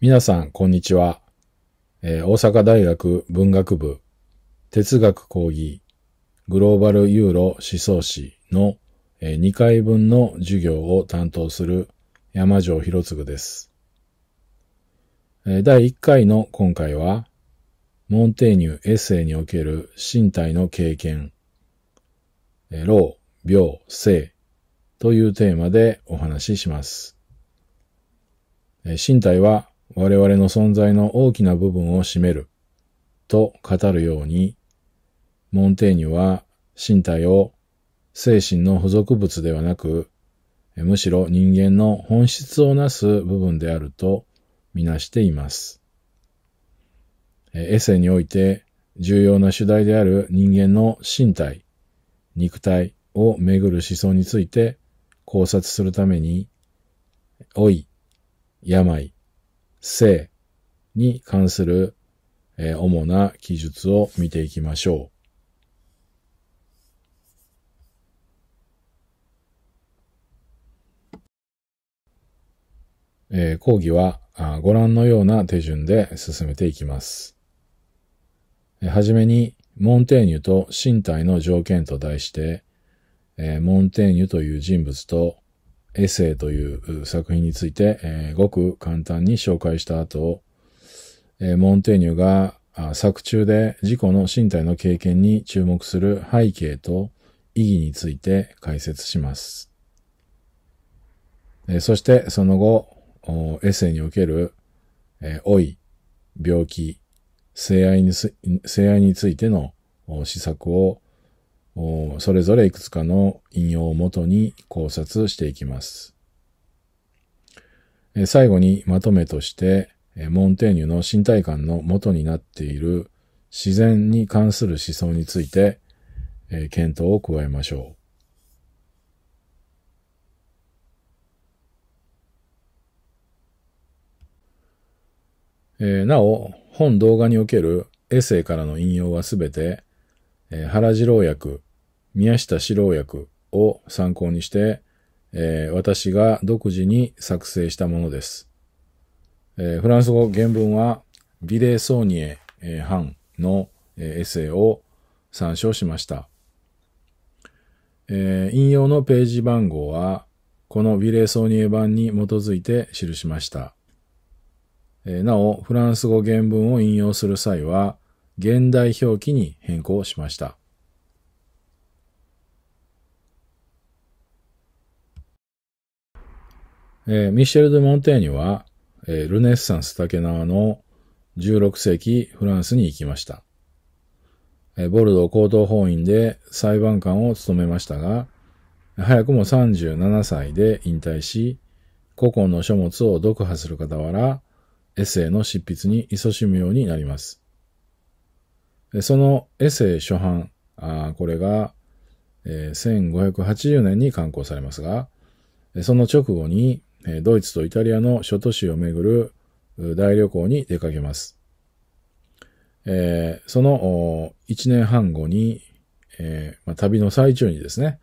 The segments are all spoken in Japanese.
皆さん、こんにちは。えー、大阪大学文学部哲学講義グローバルユーロ思想史の、えー、2回分の授業を担当する山城博次です、えー。第1回の今回は、モンテーニュエッセイにおける身体の経験、えー、老、病、性というテーマでお話しします。身体は我々の存在の大きな部分を占めると語るように、モンテーニュは身体を精神の付属物ではなく、むしろ人間の本質をなす部分であるとみなしています。エセにおいて重要な主題である人間の身体、肉体をめぐる思想について考察するために、老い、病、性に関する、えー、主な記述を見ていきましょう。えー、講義はご覧のような手順で進めていきます。はじめに、モンテーニュと身体の条件と題して、えー、モンテーニュという人物とエッセイという作品について、えー、ごく簡単に紹介した後、えー、モンテーニュが作中で自己の身体の経験に注目する背景と意義について解説します。えー、そしてその後、エッセイにおける、え老い、病気、性愛に性愛についての施策をそれぞれいくつかの引用をもとに考察していきます。最後にまとめとして、モンテーニュの身体感の元になっている自然に関する思想について、検討を加えましょう。えなお、本動画におけるエッセイからの引用はすべて、え原次郎役、宮下四郎役を参考にして、えー、私が独自に作成したものです。えー、フランス語原文は、ビレ・ソーニエ・版の、えエッセイを参照しました。えー、引用のページ番号は、このビレ・ソーニエ版に基づいて記しました。えー、なお、フランス語原文を引用する際は、現代表記に変更しました。えー、ミシェル・ドゥ・モンテーニは、えー、ルネッサンス竹縄の16世紀フランスに行きました。えボルドー高等法院で裁判官を務めましたが、早くも37歳で引退し、古今の書物を読破する傍ら、エッセイの執筆に勤しむようになります。そのエッセイ初版、あこれが、えー、1580年に刊行されますが、その直後に、ドイツとイタリアの諸都市をめぐる大旅行に出かけます。えー、その1年半後に、えー、まあ、旅の最中にですね、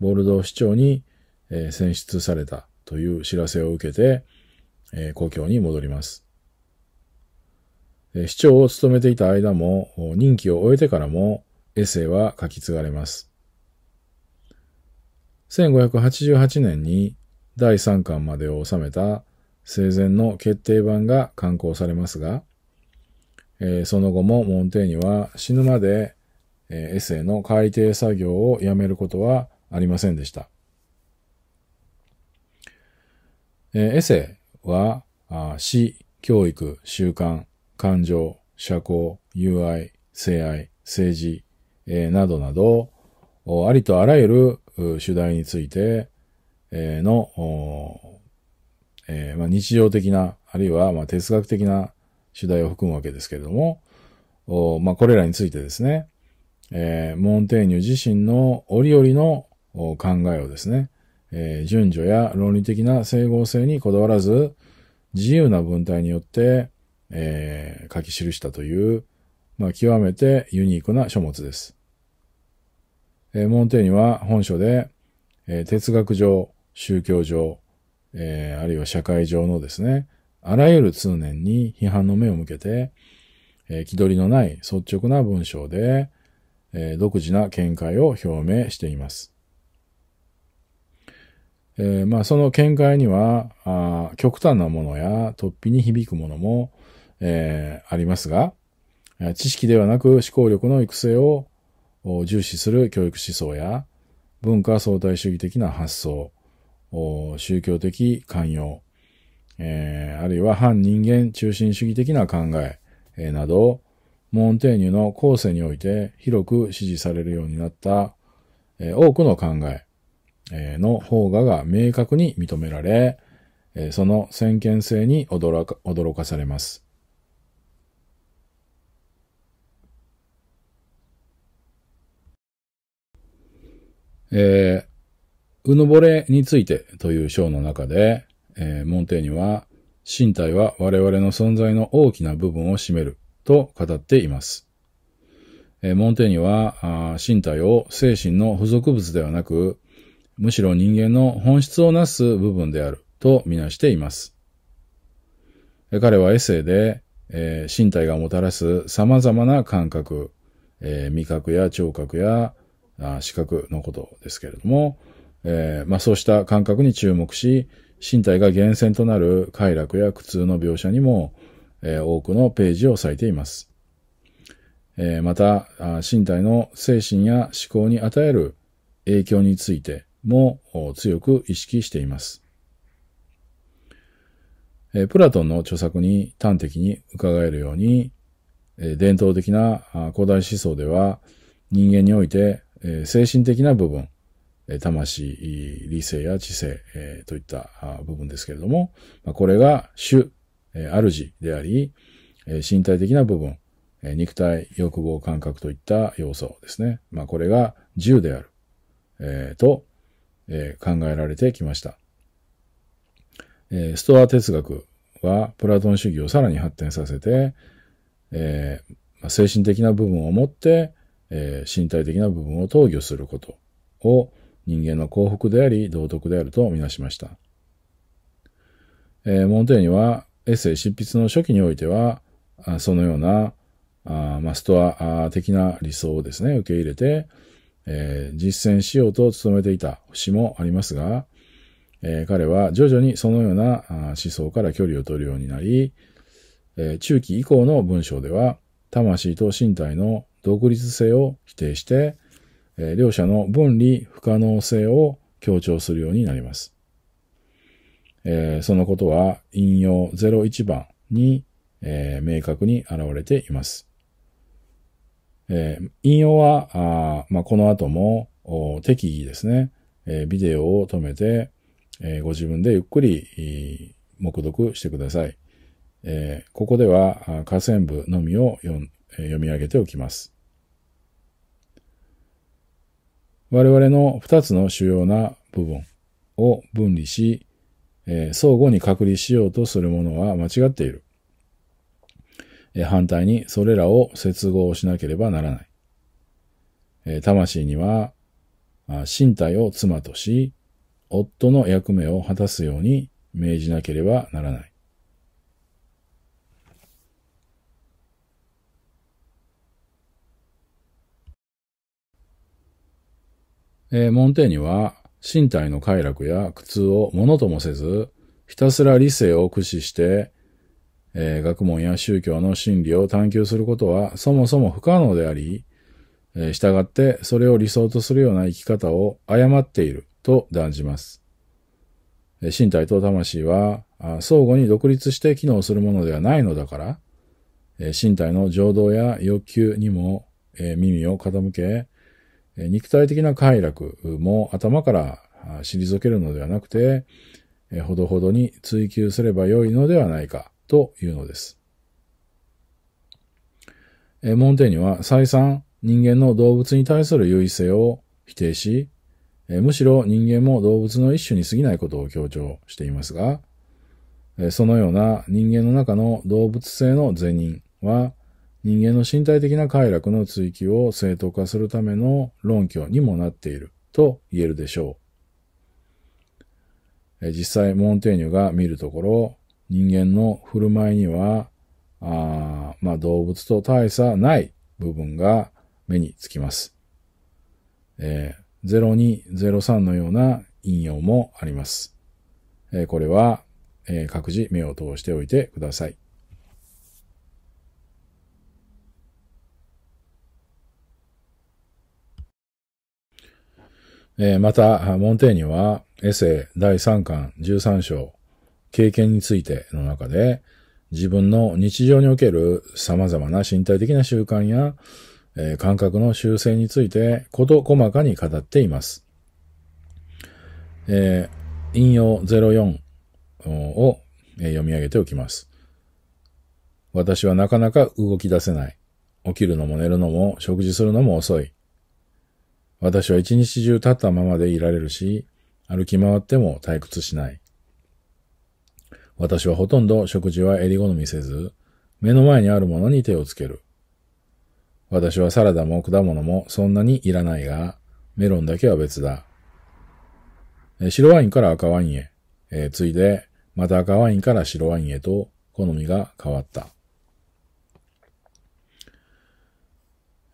ボルドー市長に、えー、選出されたという知らせを受けて、え故郷に戻ります。市長を務めていた間も、任期を終えてからも、エッセイは書き継がれます。1588年に第3巻までを収めた生前の決定版が刊行されますが、えー、その後もモンテーニは死ぬまで、えー、エッセイの改訂作業をやめることはありませんでした。えー、エッセイはあ死、教育、習慣、感情、社交、友愛、性愛、政治、えー、などなど、ありとあらゆる主題について、の、えー、まあ、日常的な、あるいはま哲学的な主題を含むわけですけれども、まあ、これらについてですね、えー、モンテーニュ自身の折々の考えをですね、えー、順序や論理的な整合性にこだわらず、自由な文体によって、えー、書き記したという、まあ、極めてユニークな書物です。えー、モンテーニュは本書で、え哲学上、宗教上、えー、あるいは社会上のですね、あらゆる通念に批判の目を向けて、えー、気取りのない率直な文章で、えー、独自な見解を表明しています。えまあ、その見解にはあ、極端なものや突飛に響くものも、えありますが、知識ではなく思考力の育成を重視する教育思想や文化相対主義的な発想、宗教的寛容、えー、あるいは反人間中心主義的な考え、えー、などモンテーニュの後世において広く支持されるようになった、えー、多くの考ええの方がが明確に認められ、えその先見性に驚か驚かされます。えー、うのぼれについてという章の中で、えー、モンテーニは、身体は我々の存在の大きな部分を占めると語っています。えー、モンテーニは身体を精神の付属物ではなく、むしろ人間の本質をなす部分であるとみなしています。彼はエッセイで、えー、身体がもたらす様々な感覚、えー、味覚や聴覚や視覚のことですけれども、えー、まあそうした感覚に注目し、身体が源泉となる快楽や苦痛の描写にも、えー、多くのページを割いています。えー、また、身体の精神や思考に与える影響についても強く意識しています。えプラトンの著作に端的に伺えるように、え伝統的な古代思想では人間において、え精神的な部分、魂、理性や知性、えー、といった部分ですけれども、これが主、えー、主であり、身体的な部分、肉体、欲望、感覚といった要素ですね。まあ、これが自由である、えー、と、えー、考えられてきました、えー。ストア哲学はプラトン主義をさらに発展させて、えーまあ、精神的な部分をもって、えー、身体的な部分を投与することを人間の幸福であり、道徳であるとみなしました。えー、モンテーニは、エッセイ執筆の初期においては、そのような、あまあ、ストア的な理想をですね、受け入れて、えー、実践しようと努めていた節もありますが、えー、彼は徐々にそのような思想から距離を取るようになり、えー、中期以降の文章では、魂と身体の独立性を否定して、え両者の分離不可能性を強調するようになります。えそのことは引用01番に、え明確に現れています。え引用は、あまこの後も適宜ですね、えビデオを止めて、えご自分でゆっくり、黙読してください。えここでは、河川部のみを読み上げておきます。我々の二つの主要な部分を分離し、えー、相互に隔離しようとするものは間違っている。えー、反対にそれらを接合しなければならない。えー、魂には身体を妻とし、夫の役目を果たすように命じなければならない。えー、モンテーニは身体の快楽や苦痛をものともせず、ひたすら理性を駆使して、えー、学問や宗教の真理を探求することはそもそも不可能であり、えー、従ってそれを理想とするような生き方を誤っていると断じます。身体と魂は相互に独立して機能するものではないのだから、身体の情動や欲求にも耳を傾け、肉体的な快楽も頭から退けるのではなくて、ほどほどに追求すればよいのではないかというのです。モンテーニは再三人間の動物に対する優位性を否定し、むしろ人間も動物の一種に過ぎないことを強調していますが、そのような人間の中の動物性の善人は、人間の身体的な快楽の追求を正当化するための論拠にもなっていると言えるでしょう。実際、モンテーニュが見るところ、人間の振る舞いには、あまあ、動物と大差ない部分が目につきます。えー、0203のような引用もあります。えー、これは、えー、各自目を通しておいてください。えー、また、モンテーニは、エッセイ第3巻13章、経験についての中で、自分の日常における様々な身体的な習慣や、えー、感覚の修正について、事細かに語っています。えー、引用04を読み上げておきます。私はなかなか動き出せない。起きるのも寝るのも食事するのも遅い。私は一日中立ったままでいられるし、歩き回っても退屈しない。私はほとんど食事は襟好みせず、目の前にあるものに手をつける。私はサラダも果物もそんなにいらないが、メロンだけは別だ。白ワインから赤ワインへ、えー、ついで、また赤ワインから白ワインへと好みが変わった。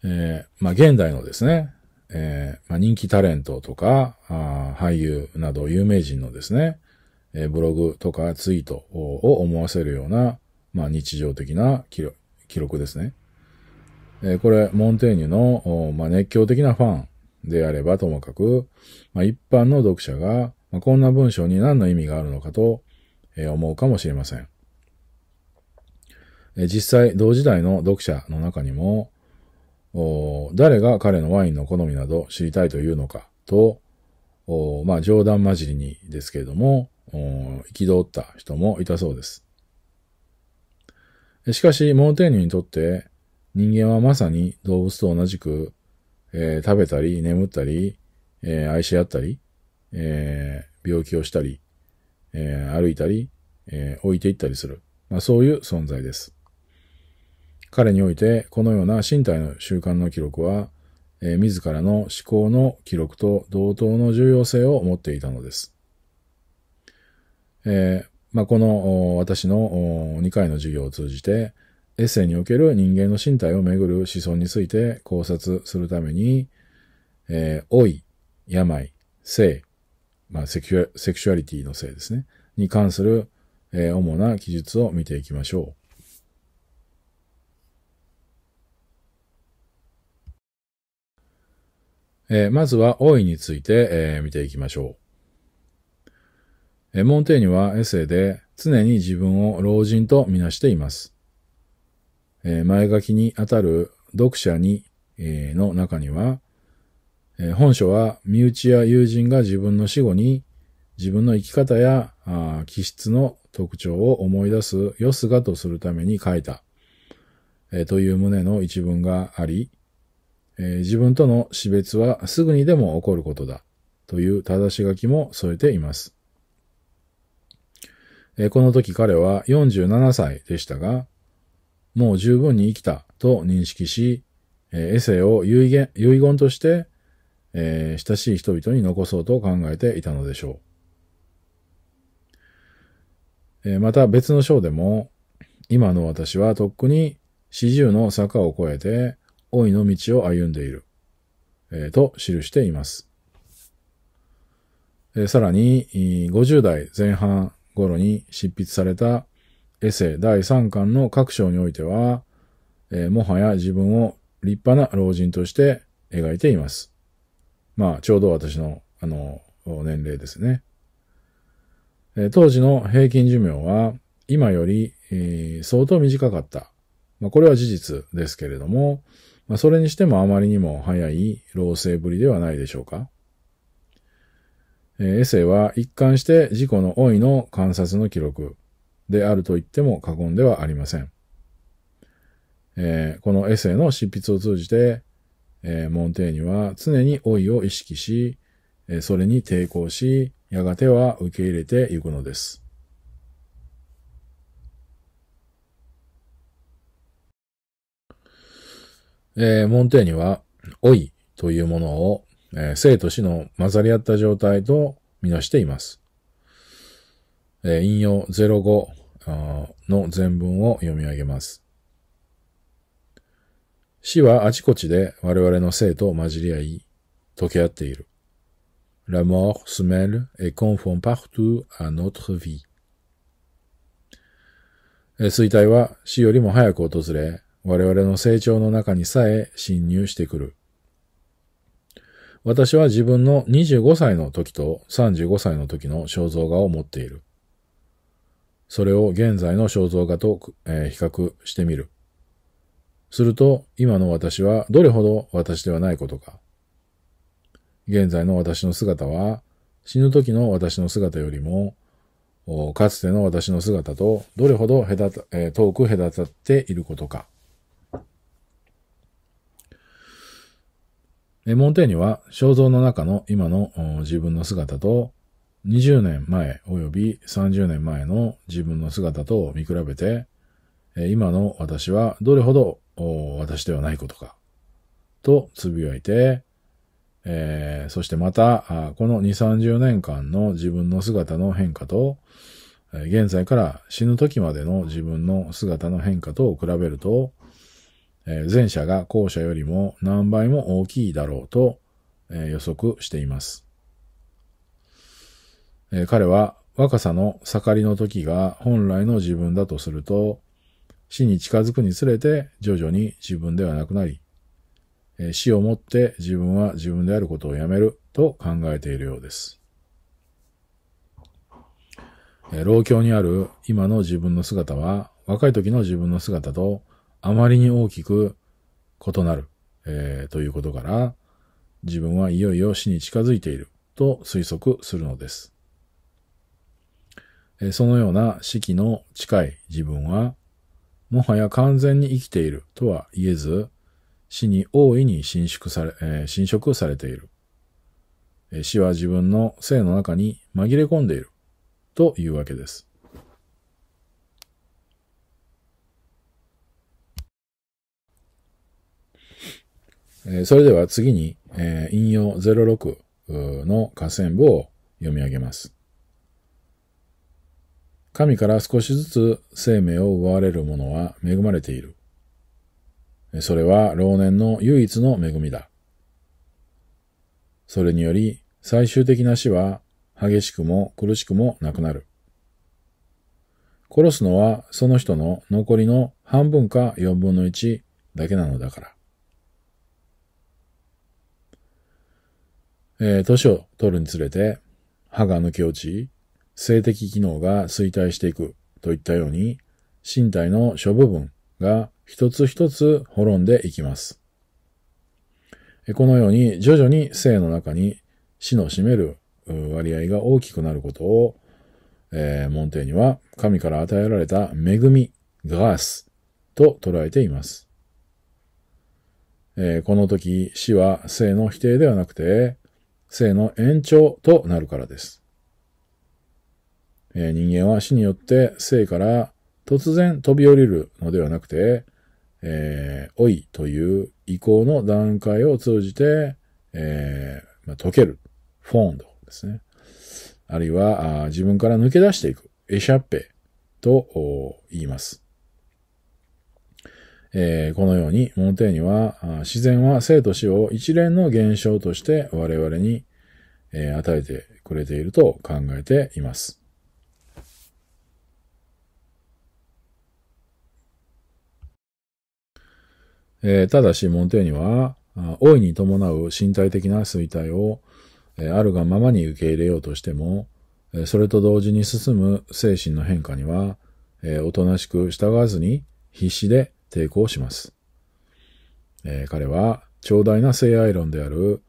えー、まあ現代のですね、えー、まあ、人気タレントとかあ、俳優など有名人のですね、えー、ブログとかツイートを思わせるような、まあ、日常的な記録ですね。えー、これ、モンテーニュの、まあ、熱狂的なファンであればともかく、まあ、一般の読者が、まあ、こんな文章に何の意味があるのかと、えー、思うかもしれません。実際、同時代の読者の中にも、誰が彼のワインの好みなど知りたいというのかと、まあ冗談交じりにですけれども、憤った人もいたそうです。しかし、モンテーニュにとって人間はまさに動物と同じく、えー、食べたり眠ったり、えー、愛し合ったり、えー、病気をしたり、え歩いたり、え置いていったりする。まあ、そういう存在です。彼において、このような身体の習慣の記録は、えー、自らの思考の記録と同等の重要性を持っていたのです。えー、まあ、この私の2回の授業を通じて、エッセイにおける人間の身体をめぐる思想について考察するために、えー、老い、病、性、まあセクシュアリティの性ですね、に関する、えー、主な記述を見ていきましょう。えー、まずは王位について、えー、見ていきましょう、えモンテーニはエッセイで常に自分を老人とみなしています。えー、前書きにあたる読者に、えー、の中には、えー、本書は身内や友人が自分の死後に自分の生き方やあ気質の特徴を思い出す良すがとするために書いた、えー、という旨の一文があり、えー、自分との死別はすぐにでも起こることだという正し書きも添えています。えー、この時彼は47歳でしたが、もう十分に生きたと認識し、えー、エセを遺言遺言として、え親しい人々に残そうと考えていたのでしょう。えまた別の章でも、今の私はとっくに四十の坂を越えて、老いの道を歩んでいる、えー、と記しています。えー、さらに、50代前半頃に執筆されたエセ第3巻の各章においては、えー、もはや自分を立派な老人として描いています。まあ、ちょうど私の、あの、年齢ですね。え当時の平均寿命は、今より、え相当短かった。まあ、これは事実ですけれども、まあ、それにしてもあまりにも早い老成ぶりではないでしょうか。えー、エッセイは一貫して事故の老いの観察の記録であると言っても過言ではありません。えー、このエッセイの執筆を通じて、えー、モンテーニは常に老いを意識し、えそれに抵抗し、やがては受け入れていくのです。えー、モンテーニは、老いというものを、えー、生と死の混ざり合った状態とみなしています。えー、引用05の全文を読み上げます。死はあちこちで我々の生と混じり合い、溶け合っている。La mort se mêle et confond partout à notre vie. 衰退は死よりも早く訪れ、我々の成長の中にさえ侵入してくる。私は自分の25歳の時と35歳の時の肖像画を持っている。それを現在の肖像画と、えー、比較してみる。すると、今の私はどれほど私ではないことか。現在の私の姿は、死ぬ時の私の姿よりも、かつての私の姿とどれほど隔た、えー、遠く隔たっていることか。モンテーニは肖像の中の今の自分の姿と20年前及び30年前の自分の姿と見比べて今の私はどれほど私ではないことかと呟いて、えー、そしてまたこの2、30年間の自分の姿の変化と現在から死ぬ時までの自分の姿の変化と比べると前者が後者よりも何倍も大きいだろうと、予測しています、彼は若さの盛りの時が本来の自分だとすると、死に近づくにつれて徐々に自分ではなくなり、死をもって自分は自分であることをやめると考えているようです。老境にある今の自分の姿は若い時の自分の姿とあまりに大きく異なる、えー、ということから、自分はいよいよ死に近づいていると推測するのです。そのような死期の近い自分は、もはや完全に生きているとは言えず、死に大いに侵食され、えー、侵食されている。死は自分の性の中に紛れ込んでいるというわけです。えそれでは次に、え引用06の下線部を読み上げます。神から少しずつ生命を奪われる者は恵まれている。それは老年の唯一の恵みだ。それにより最終的な死は激しくも苦しくもなくなる。殺すのはその人の残りの半分か四分の一だけなのだから。えー、年を取るにつれて、歯が抜け落ち、性的機能が衰退していくといったように、身体の諸部分が一つ一つ滅んでいきます。このように徐々に性の中に死の占める割合が大きくなることを、えー、弟には神から与えられた恵み、ガラスと捉えています。えー、この時死は性の否定ではなくて、生の延長となるからです。え人間は死によって生から突然飛び降りるのではなくて、えー、老いという移行の段階を通じて、えー、まあ、溶ける、フォンドですね。あるいは、自分から抜け出していく、エシャッペと言います。えー、このように、モンテーニは、自然は生と死を一連の現象として我々に、えー、与えてくれていると考えています。えー、ただし、モンテーニは、大いに伴う身体的な衰退を、えあるがままに受け入れようとしても、それと同時に進む精神の変化には、えおとなしく従わずに必死で抵抗します。えー、彼は、長大な性愛論である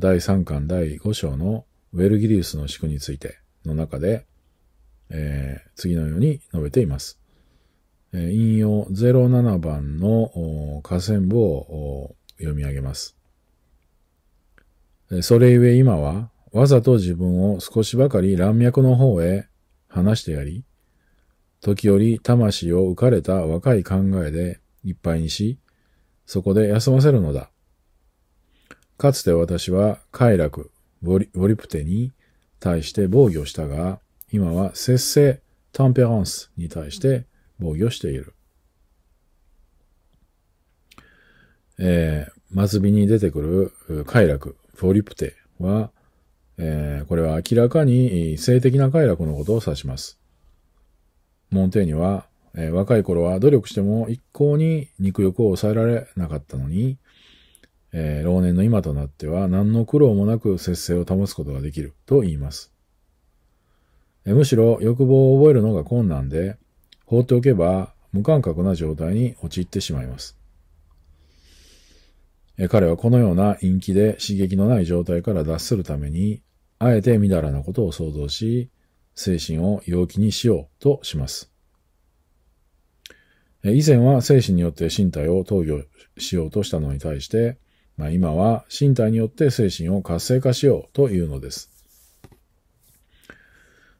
第3巻第5章のウェルギリウスの宿についての中で、えー、次のように述べています。えー、引用07番の河川部を読み上げます。それゆえ今は、わざと自分を少しばかり乱脈の方へ話してやり、時折魂を浮かれた若い考えでいっぱいにし、そこで休ませるのだ。かつて私は快楽、ボリリプテに対して防御したが、今は節制、タンペランスに対して防御している。えー、末尾に出てくる快楽、ォリプテは、えー、これは明らかに性的な快楽のことを指します。モンテーニュは、えー、若い頃は努力しても一向に肉欲を抑えられなかったのに、えー、老年の今となっては何の苦労もなく節制を保つことができると言います。えー、むしろ欲望を覚えるのが困難で、放っておけば無感覚な状態に陥ってしまいます。え彼はこのような陰気で刺激のない状態から脱するために、あえてみだらなことを想像し、精神を陽気にしようとします。以前は精神によって身体を投与しようとしたのに対して、まあ、今は身体によって精神を活性化しようというのです。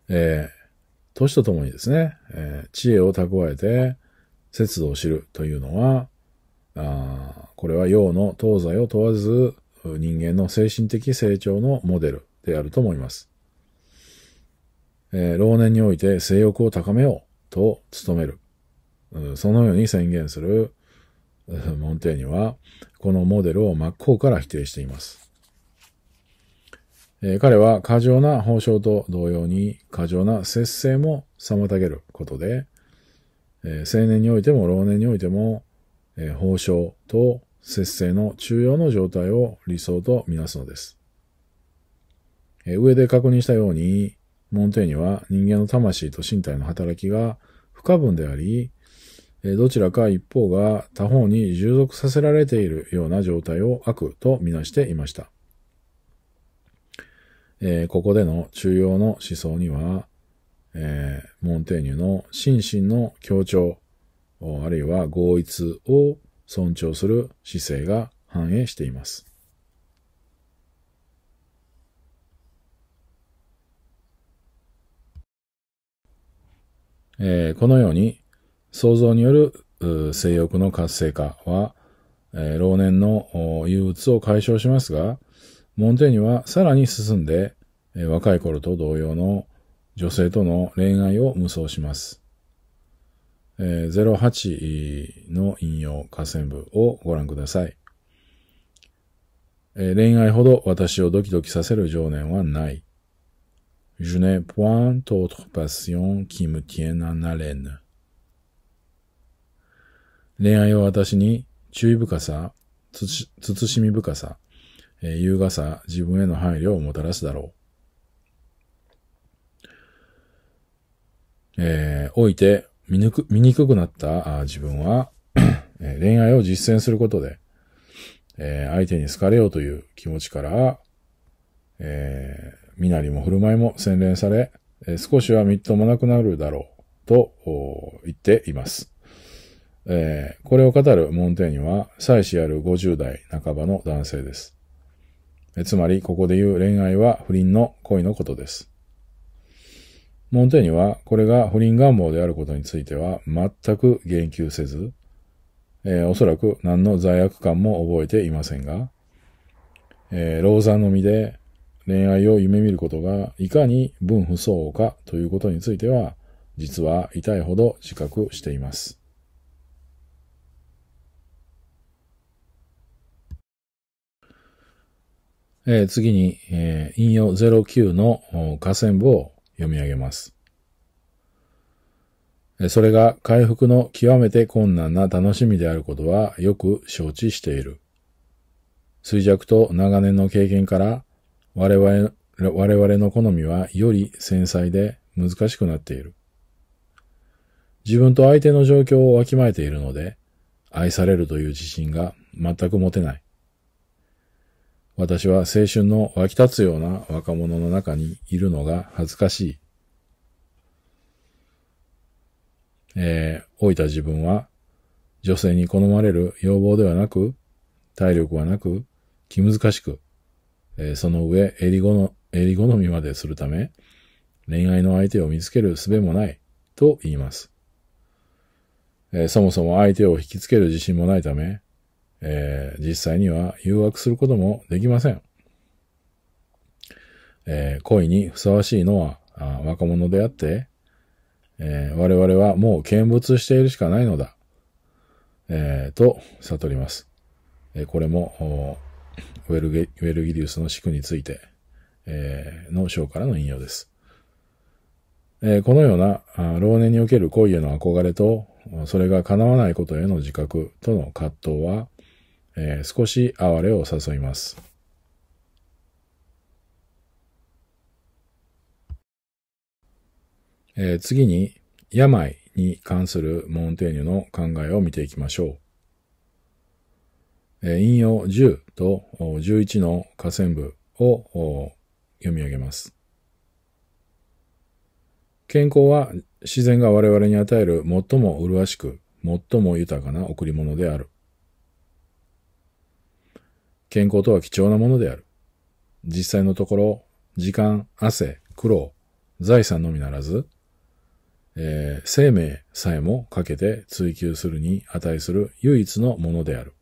えー、年とともにですね、えー、知恵を蓄えて節度を知るというのは、あこれは陽の東西を問わず人間の精神的成長のモデルであると思います。えー、老年において性欲を高めようと努める。そのように宣言する、モンテーニは、このモデルを真っ向から否定しています。えー、彼は過剰な報奨と同様に過剰な節制も妨げることで、えー、青年においても老年においても、えー、報奨と節制の中央の状態を理想とみなすのです。えー、上で確認したように、モンテーニは人間の魂と身体の働きが不可分であり、どちらか一方が他方に従属させられているような状態を悪とみなしていました。えー、ここでの中央の思想には、えー、モンテーニュの心身の協調、あるいは合一を尊重する姿勢が反映しています。えー、このように想像による性欲の活性化は、えー、老年の憂鬱を解消しますが、モンテーニはさらに進んで、えー、若い頃と同様の女性との恋愛を無双します。えー、08の引用下線部をご覧ください。えー、恋愛ほど私をドキドキさせる情念はない。Je n'ai point autre passion qui me tienne en haleine. 恋愛は私に注意深さ、慎み深さ、えー、優雅さ、自分への配慮をもたらすだろう。えー、老いて見にくくなった自分はえー、恋愛を実践することで、えー、相手に好かれようという気持ちから、えー、身なりも振る舞いも洗練され、少しはみっともなくなるだろう、と言っています。えー、これを語るモンテーニは、妻子ある50代半ばの男性です。つまり、ここで言う恋愛は不倫の恋のことです。モンテーニは、これが不倫願望であることについては、全く言及せず、えー、おそらく何の罪悪感も覚えていませんが、えー、老残の身で、恋愛を夢見ることがいかに分不相応かということについては、実は痛いほど自覚しています。えー、次に、えー、引用09の下線部を読み上げます。それが回復の極めて困難な楽しみであることはよく承知している。衰弱と長年の経験から我々我々の好みはより繊細で難しくなっている。自分と相手の状況をわきまえているので、愛されるという自信が全く持てない。私は青春の湧き立つような若者の中にいるのが恥ずかしい。えー、老いた自分は、女性に好まれる要望ではなく、体力はなく、気難しく、えー、その上、襟好の、襟好みまでするため、恋愛の相手を見つける術もない、と言います。えー、そもそも相手を引きつける自信もないため、えー、実際には誘惑することもできません。えー、恋にふさわしいのは若者であって、えー、我々はもう見物しているしかないのだ、えと悟ります。えこれもウェルゲウェルギリウスの四句について、えー、の章からの引用です。えー、このような老年における恋への憧れと、それが叶わないことへの自覚との葛藤は、えー、少し哀れを誘います。えー、次に、病に関するモンテーニュの考えを見ていきましょう。引用10と11の下線部を読み上げます。健康は自然が我々に与える最も麗しく、最も豊かな贈り物である。健康とは貴重なものである。実際のところ、時間、汗、苦労、財産のみならず、えー、生命さえもかけて追求するに値する唯一のものである。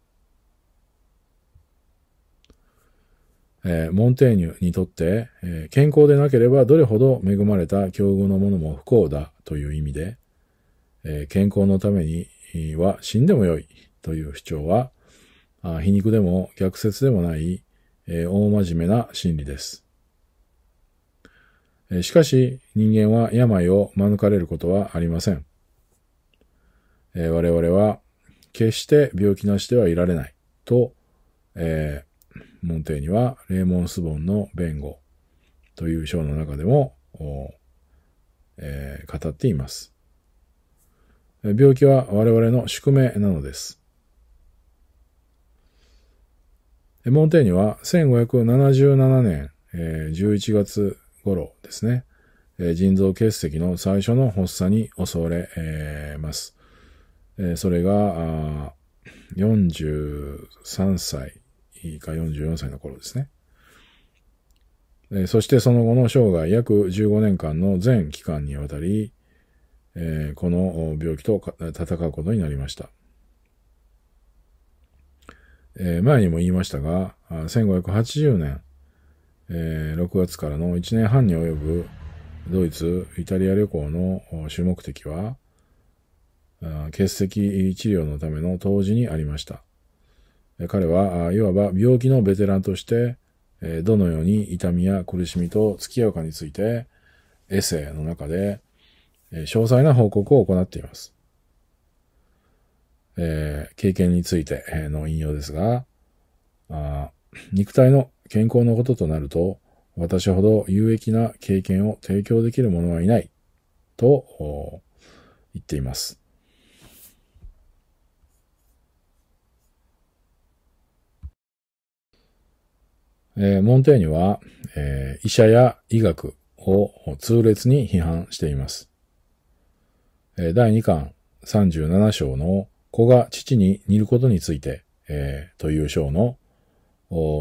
えー、モンテーニュにとって、えー、健康でなければどれほど恵まれた境遇のものも不幸だという意味で、えー、健康のためには死んでもよいという主張は、あ皮肉でも逆説でもない、え大真面目な心理です。えしかし、人間は病を免れることはありません。え我々は決して病気なしではいられないと、えーモンテーニは、レーモン・スボンの弁護という章の中でも、えー、語っています。病気は我々の宿命なのです。モンテーニは1577年、えー、11月頃ですね、えー、腎臓結石の最初の発作に襲われ、えー、ます。えそれが43歳か44歳の頃ですね。えそしてその後の生涯約15年間の全期間にわたり、えこの病気と戦うことになりました。え前にも言いましたが、1580年、え6月からの1年半に及ぶドイツ、イタリア旅行の主目的は、血石治療のための当時にありました。彼はいわば病気のベテランとして、どのように痛みや苦しみと付き合うかについて、エッセイの中で詳細な報告を行っています。えー、経験についての引用ですが、あ肉体の健康のこととなると、私ほど有益な経験を提供できる者はいない、と言っています。えー、モンテーニは、えー、医者や医学を痛烈に批判しています。えー、第2巻37章の子が父に似ることについて、えー、という章の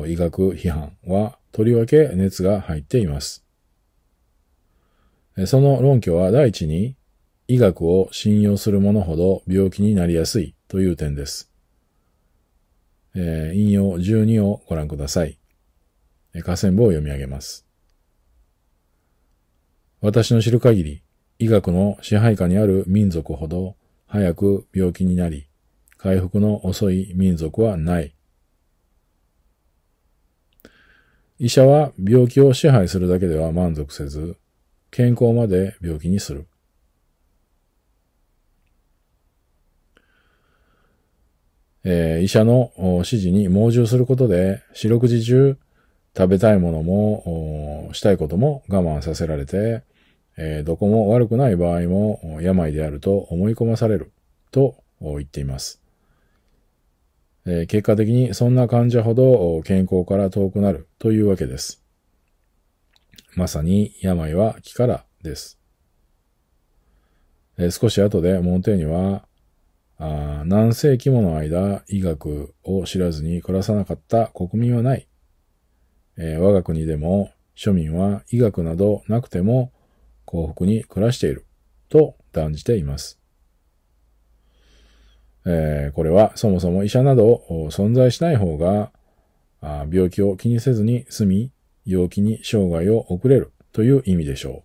医学批判はとりわけ熱が入っています。その論拠は第一に医学を信用する者ほど病気になりやすいという点です。えー、引用12をご覧ください。下線部を読み上げます。私の知る限り、医学の支配下にある民族ほど早く病気になり、回復の遅い民族はない。医者は病気を支配するだけでは満足せず、健康まで病気にする。えー、医者の指示に盲従することで、四六時中食べたいものも、したいことも我慢させられて、えー、どこも悪くない場合も病であると思い込まされると言っています。えー、結果的にそんな患者ほど健康から遠くなるというわけです。まさに病は気からです。えー、少し後でモンテーニはあ何世紀もの間医学を知らずに暮らさなかった国民はないえー、我が国でも庶民は医学などなくても幸福に暮らしていると断じています。えー、これはそもそも医者など存在しない方が病気を気にせずに済み、陽気に生涯を送れるという意味でしょ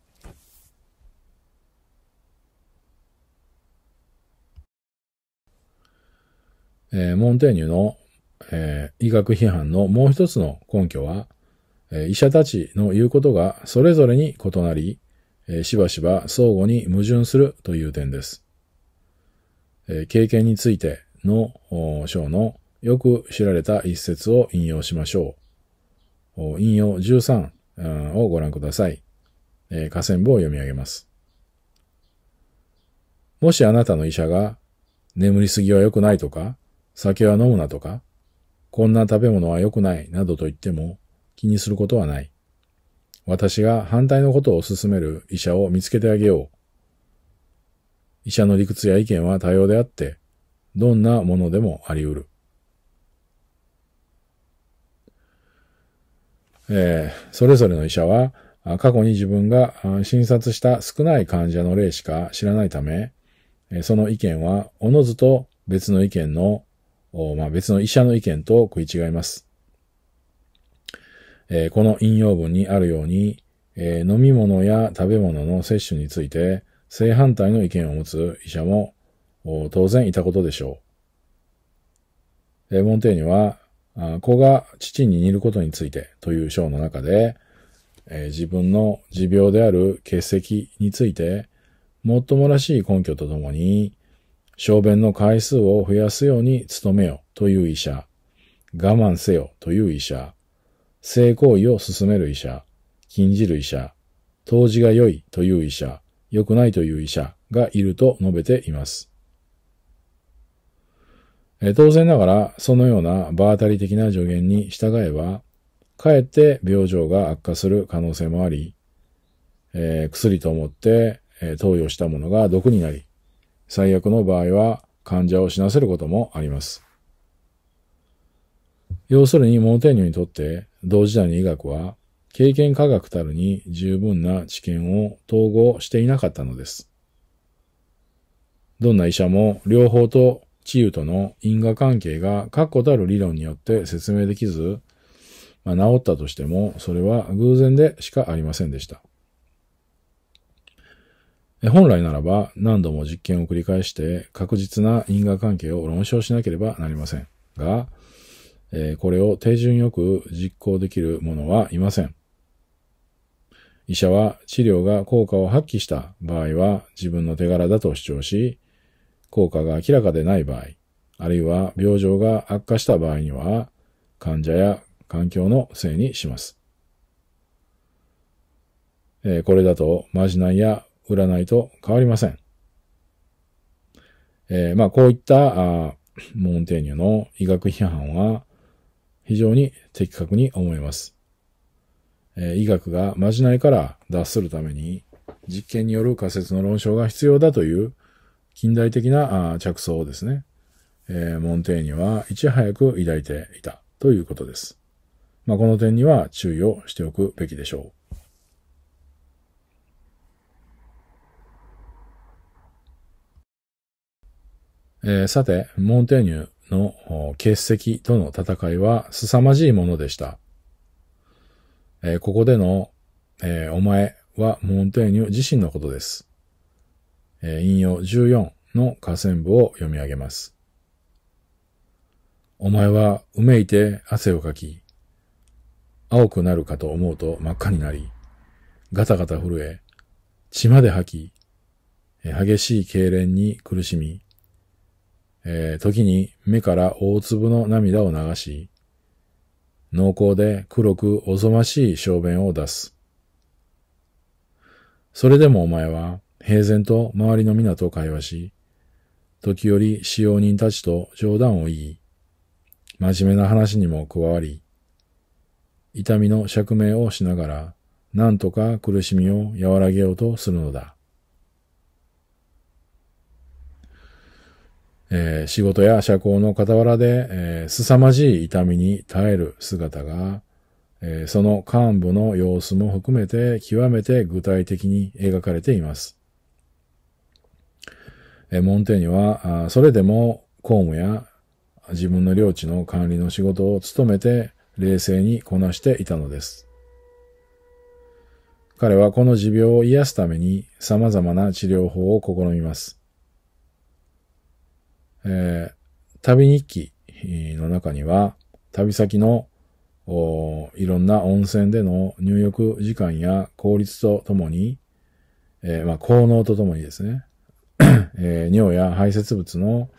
う。えー、モンテーニュの、えー、医学批判のもう一つの根拠は、医者たちの言うことがそれぞれに異なり、しばしば相互に矛盾するという点です。経験についての章のよく知られた一節を引用しましょう。引用13をご覧ください。下線部を読み上げます。もしあなたの医者が眠りすぎは良くないとか、酒は飲むなとか、こんな食べ物は良くないなどと言っても、気にすることはない。私が反対のことを勧める医者を見つけてあげよう。医者の理屈や意見は多様であって、どんなものでもあり得る。えー、それぞれの医者は、過去に自分が診察した少ない患者の例しか知らないため、その意見は、おのずと別の意見の、まあ、別の医者の意見と食い違います。えー、この引用文にあるように、えー、飲み物や食べ物の摂取について正反対の意見を持つ医者も当然いたことでしょう。えー、モンテーニは、子が父に似ることについてという章の中で、えー、自分の持病である血石について、もっともらしい根拠とともに、小便の回数を増やすように努めよという医者、我慢せよという医者、性行為を勧める医者、禁じる医者、当時が良いという医者、良くないという医者がいると述べています。当然ながら、そのような場当たり的な助言に従えば、かえって病状が悪化する可能性もあり、えー、薬と思って、えー、投与したものが毒になり、最悪の場合は患者を死なせることもあります。要するに、モンテーニョにとって、同時代の医学は経験科学たるに十分な知見を統合していなかったのです。どんな医者も両方と治癒との因果関係が確固たる理論によって説明できず、まあ、治ったとしてもそれは偶然でしかありませんでした。本来ならば何度も実験を繰り返して確実な因果関係を論証しなければなりませんが、えー、これを手順よく実行できる者はいません。医者は治療が効果を発揮した場合は自分の手柄だと主張し、効果が明らかでない場合、あるいは病状が悪化した場合には、患者や環境のせいにします。えー、これだと、まじないや占いと変わりません。えー、まあ、こういった、あモンテーニュの医学批判は、非常に的確に思います。え医学がまじないから脱するために、実験による仮説の論証が必要だという近代的な着想をですね、えモンテーニはいち早く抱いていたということです。まあ、この点には注意をしておくべきでしょう。えー、さて、モンテーニュの欠席との戦いは凄まじいものでした。えー、ここでの、えー、お前はモンテーニュ自身のことです。えー、引用14の下線部を読み上げます。お前はうめいて汗をかき、青くなるかと思うと真っ赤になり、ガタガタ震え、血まで吐き、激しい痙攣に苦しみ、えー、時に目から大粒の涙を流し、濃厚で黒くおぞましい小便を出す。それでもお前は平然と周りの皆と会話し、時折使用人たちと冗談を言い、真面目な話にも加わり、痛みの釈明をしながら、なんとか苦しみを和らげようとするのだ。えー、仕事や社交の傍らで、えー、凄まじい痛みに耐える姿が、えー、その幹部の様子も含めて極めて具体的に描かれています。えモンテーニは、それでも公務や自分の領地の管理の仕事を務めて冷静にこなしていたのです。彼はこの持病を癒すために様々な治療法を試みます。えー、旅日記の中には、旅先のいろんな温泉での入浴時間や効率とともに、えー、まあ、効能とともにですね、えー、尿や排泄物の、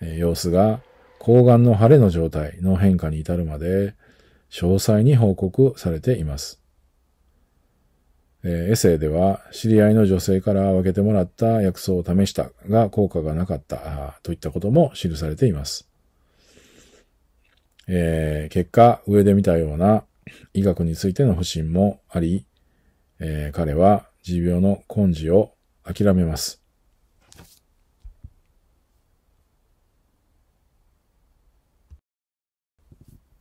え様子が睾丸の腫れの状態の変化に至るまで詳細に報告されています。えー、エセイでは知り合いの女性から分けてもらった薬草を試したが効果がなかったといったことも記されています。えー、結果、上で見たような医学についての不信もあり、えー、彼は持病の根治を諦めます。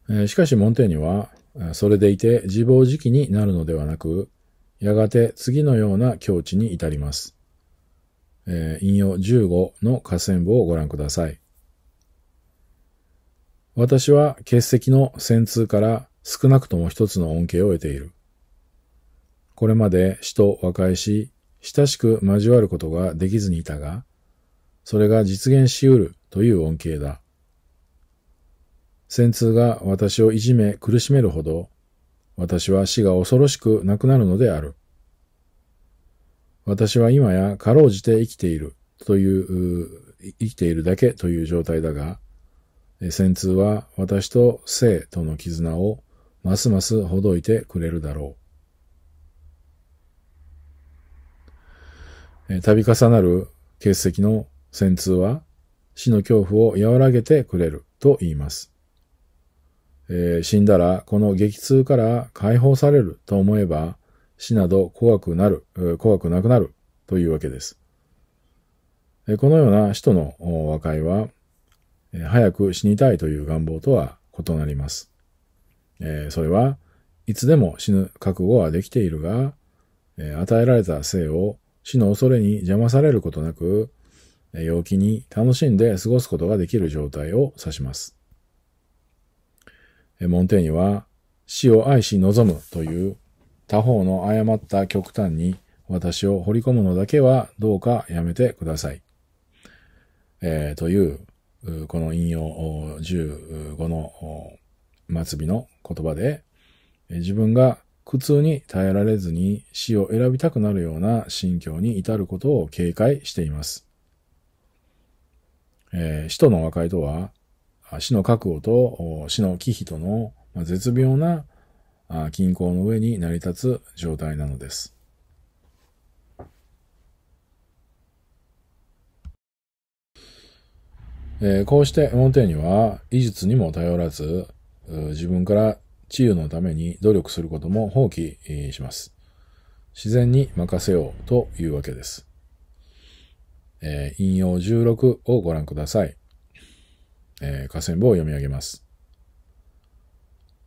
えしかし、モンテーニは、それでいて自暴自棄になるのではなく、やがて次のような境地に至ります。えー、引用15の下線部をご覧ください。私は欠石の線通から少なくとも一つの恩恵を得ている。これまで死と和解し、親しく交わることができずにいたが、それが実現し得るという恩恵だ。戦通が私をいじめ苦しめるほど、私は死が恐ろしくなくなるのである。私は今やかろうじて生きているという、生きているだけという状態だが、戦通は私と生との絆をますますほどいてくれるだろう。度重なる欠席の戦通は死の恐怖を和らげてくれると言います。えー、死んだらこの激痛から解放されると思えば死など怖くなる、怖くなくなるというわけです。このような死との和解は、早く死にたいという願望とは異なります。それはいつでも死ぬ覚悟はできているが、与えられた生を死の恐れに邪魔されることなく、陽気に楽しんで過ごすことができる状態を指します。モンテーニは死を愛し望むという他方の誤った極端に私を掘り込むのだけはどうかやめてください。えー、という、この引用15の末尾の言葉で、自分が苦痛に耐えられずに死を選びたくなるような心境に至ることを警戒しています。えー、使徒の和解とは、死の覚悟と死の忌避との絶妙な均衡の上に成り立つ状態なのです。えー、こうしてモンテーニは医術にも頼らず、自分から治癒のために努力することも放棄します。自然に任せようというわけです。えー、引用16をご覧ください。えー、下線部を読み上げます。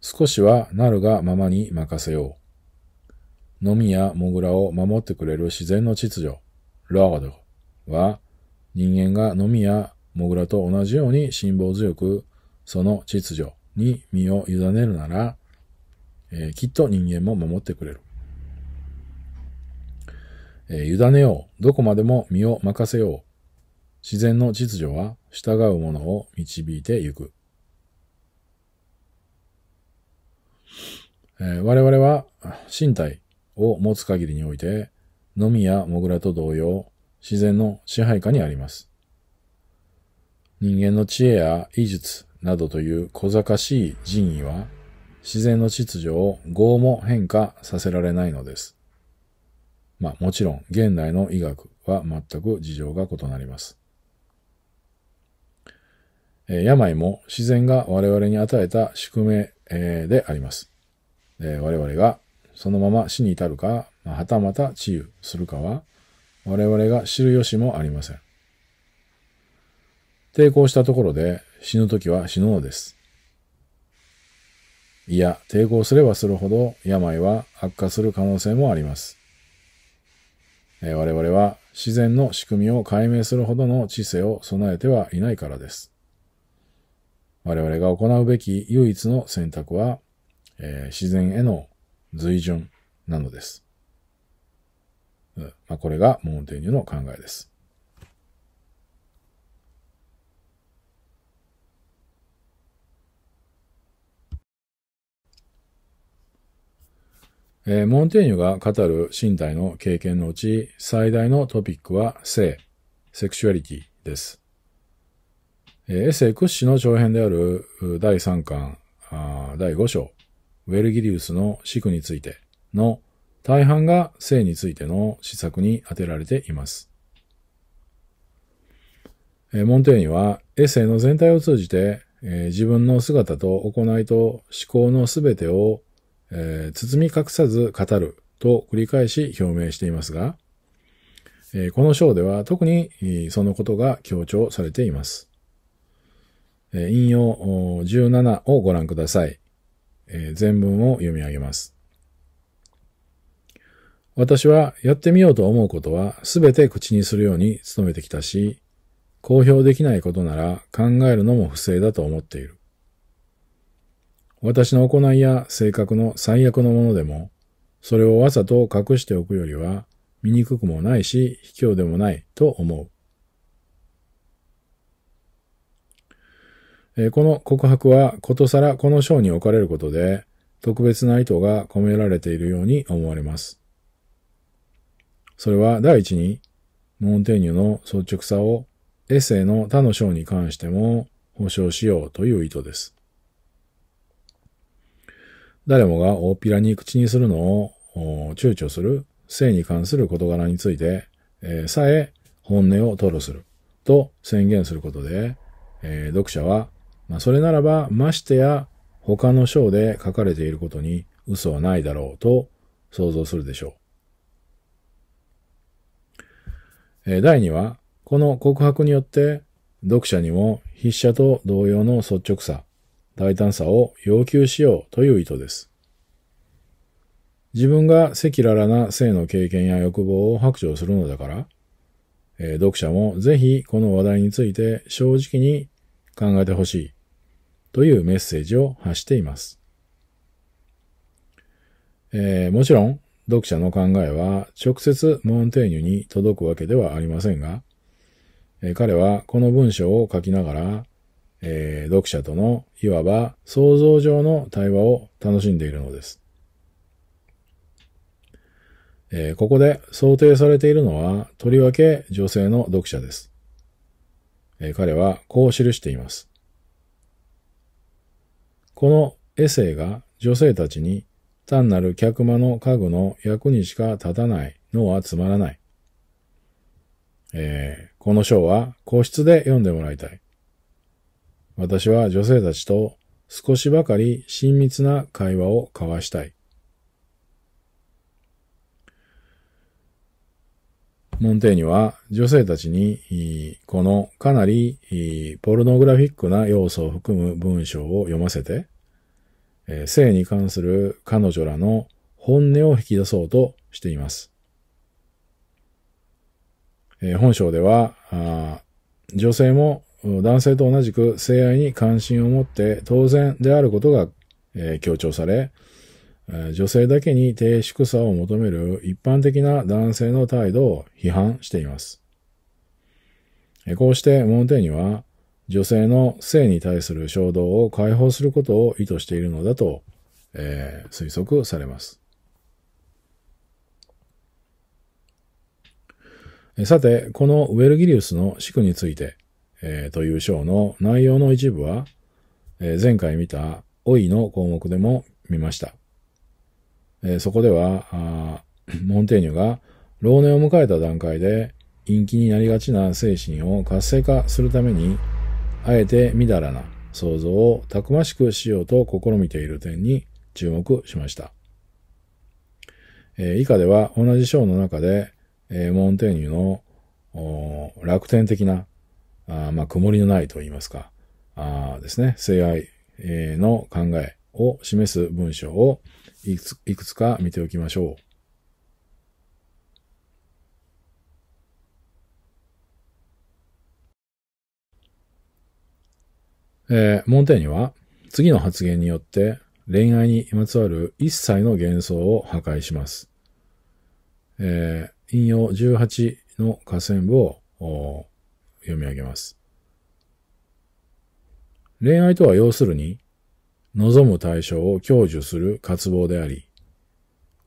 少しはなるがままに任せよう。のみやもぐらを守ってくれる自然の秩序、ロードは、人間がのみやもぐらと同じように辛抱強く、その秩序に身を委ねるなら、えー、きっと人間も守ってくれる。えー、委ねよう。どこまでも身を任せよう。自然の秩序は、従う者を導いてゆく。えー、我々は身体を持つ限りにおいて、のみやモグラと同様、自然の支配下にあります。人間の知恵や医術などという小賢しい人為は、自然の秩序を業も変化させられないのです。まあもちろん現代の医学は全く事情が異なります。病も自然が我々に与えた宿命であります。我々がそのまま死に至るか、はたまた治癒するかは、我々が知る由もありません。抵抗したところで死ぬときは死ぬのです。いや、抵抗すればするほど病は悪化する可能性もあります。我々は自然の仕組みを解明するほどの知性を備えてはいないからです。我々が行うべき唯一の選択は、えー、自然への随順なのです。うん、まあ、これがモンテーニュの考えです。えー、モンテーニュが語る身体の経験のうち最大のトピックは性、セクシュアリティです。エッセイ屈指の長編である第3巻、第5章、ウェルギリウスの死句についての大半が性についての施策に充てられています。モンテーニはエッセイの全体を通じて自分の姿と行いと思考のすべてを包み隠さず語ると繰り返し表明していますが、この章では特にそのことが強調されています。え引用17をご覧ください、え全文を読み上げます。私はやってみようと思うことはすべて口にするように努めてきたし、公表できないことなら考えるのも不正だと思っている。私の行いや性格の最悪のものでも、それをわざと隠しておくよりは、醜くもないし、卑怯でもないと思う。えこの告白はことさらこの章に置かれることで特別な意図が込められているように思われます。それは第一に、モンテーニュの率直さをエッセイの他の章に関しても保証しようという意図です。誰もが大っぴらに口にするのを躊躇する性に関する事柄について、えー、さえ本音を吐露すると宣言することで、えー、読者はまあ、それならば、ましてや、他の章で書かれていることに嘘はないだろうと想像するでしょう。第2は、この告白によって読者にも筆者と同様の率直さ、大胆さを要求しようという意図です。自分が赤裸々な性の経験や欲望を白状するのだから、え読者もぜひこの話題について正直に考えてほしいというメッセージを発しています。えー、もちろん、読者の考えは直接モンテーニュに届くわけではありませんが、えー、彼はこの文章を書きながら、えー、読者とのいわば想像上の対話を楽しんでいるのです。えー、ここで想定されているのはとりわけ女性の読者です。えー、彼はこう記しています。このエセイが女性たちに単なる客間の家具の役にしか立たないのはつまらない。えー、この章は個室で読んでもらいたい。私は女性たちと少しばかり親密な会話を交わしたい。モンテーニは女性たちに、このかなりポルノグラフィックな要素を含む文章を読ませて、性に関する彼女らの本音を引き出そうとしています。本章では、女性も男性と同じく性愛に関心を持って当然であることが強調され、女性だけに低粛さを求める一般的な男性の態度を批判しています。こうしてモンテーニは女性の性に対する衝動を解放することを意図しているのだと、えー、推測されます。さて、このウェルギリウスの四について、えー、という章の内容の一部は、えー、前回見た老いの項目でも見ました。えそこでは、モンテーニュが老年を迎えた段階で陰気になりがちな精神を活性化するために、あえてみだらな想像をたくましくしようと試みている点に注目しました。え以下では同じ章の中で、えモンテーニュの楽天的な、あまあ、曇りのないと言いますか、あですね、性愛、の考えを示す文章をいくついくつか見ておきましょう。えー、モンテーニは次の発言によって恋愛にまつわる一切の幻想を破壊します。えー、引用18の下線部を読み上げます。恋愛とは要するに望む対象を享受する渇望であり、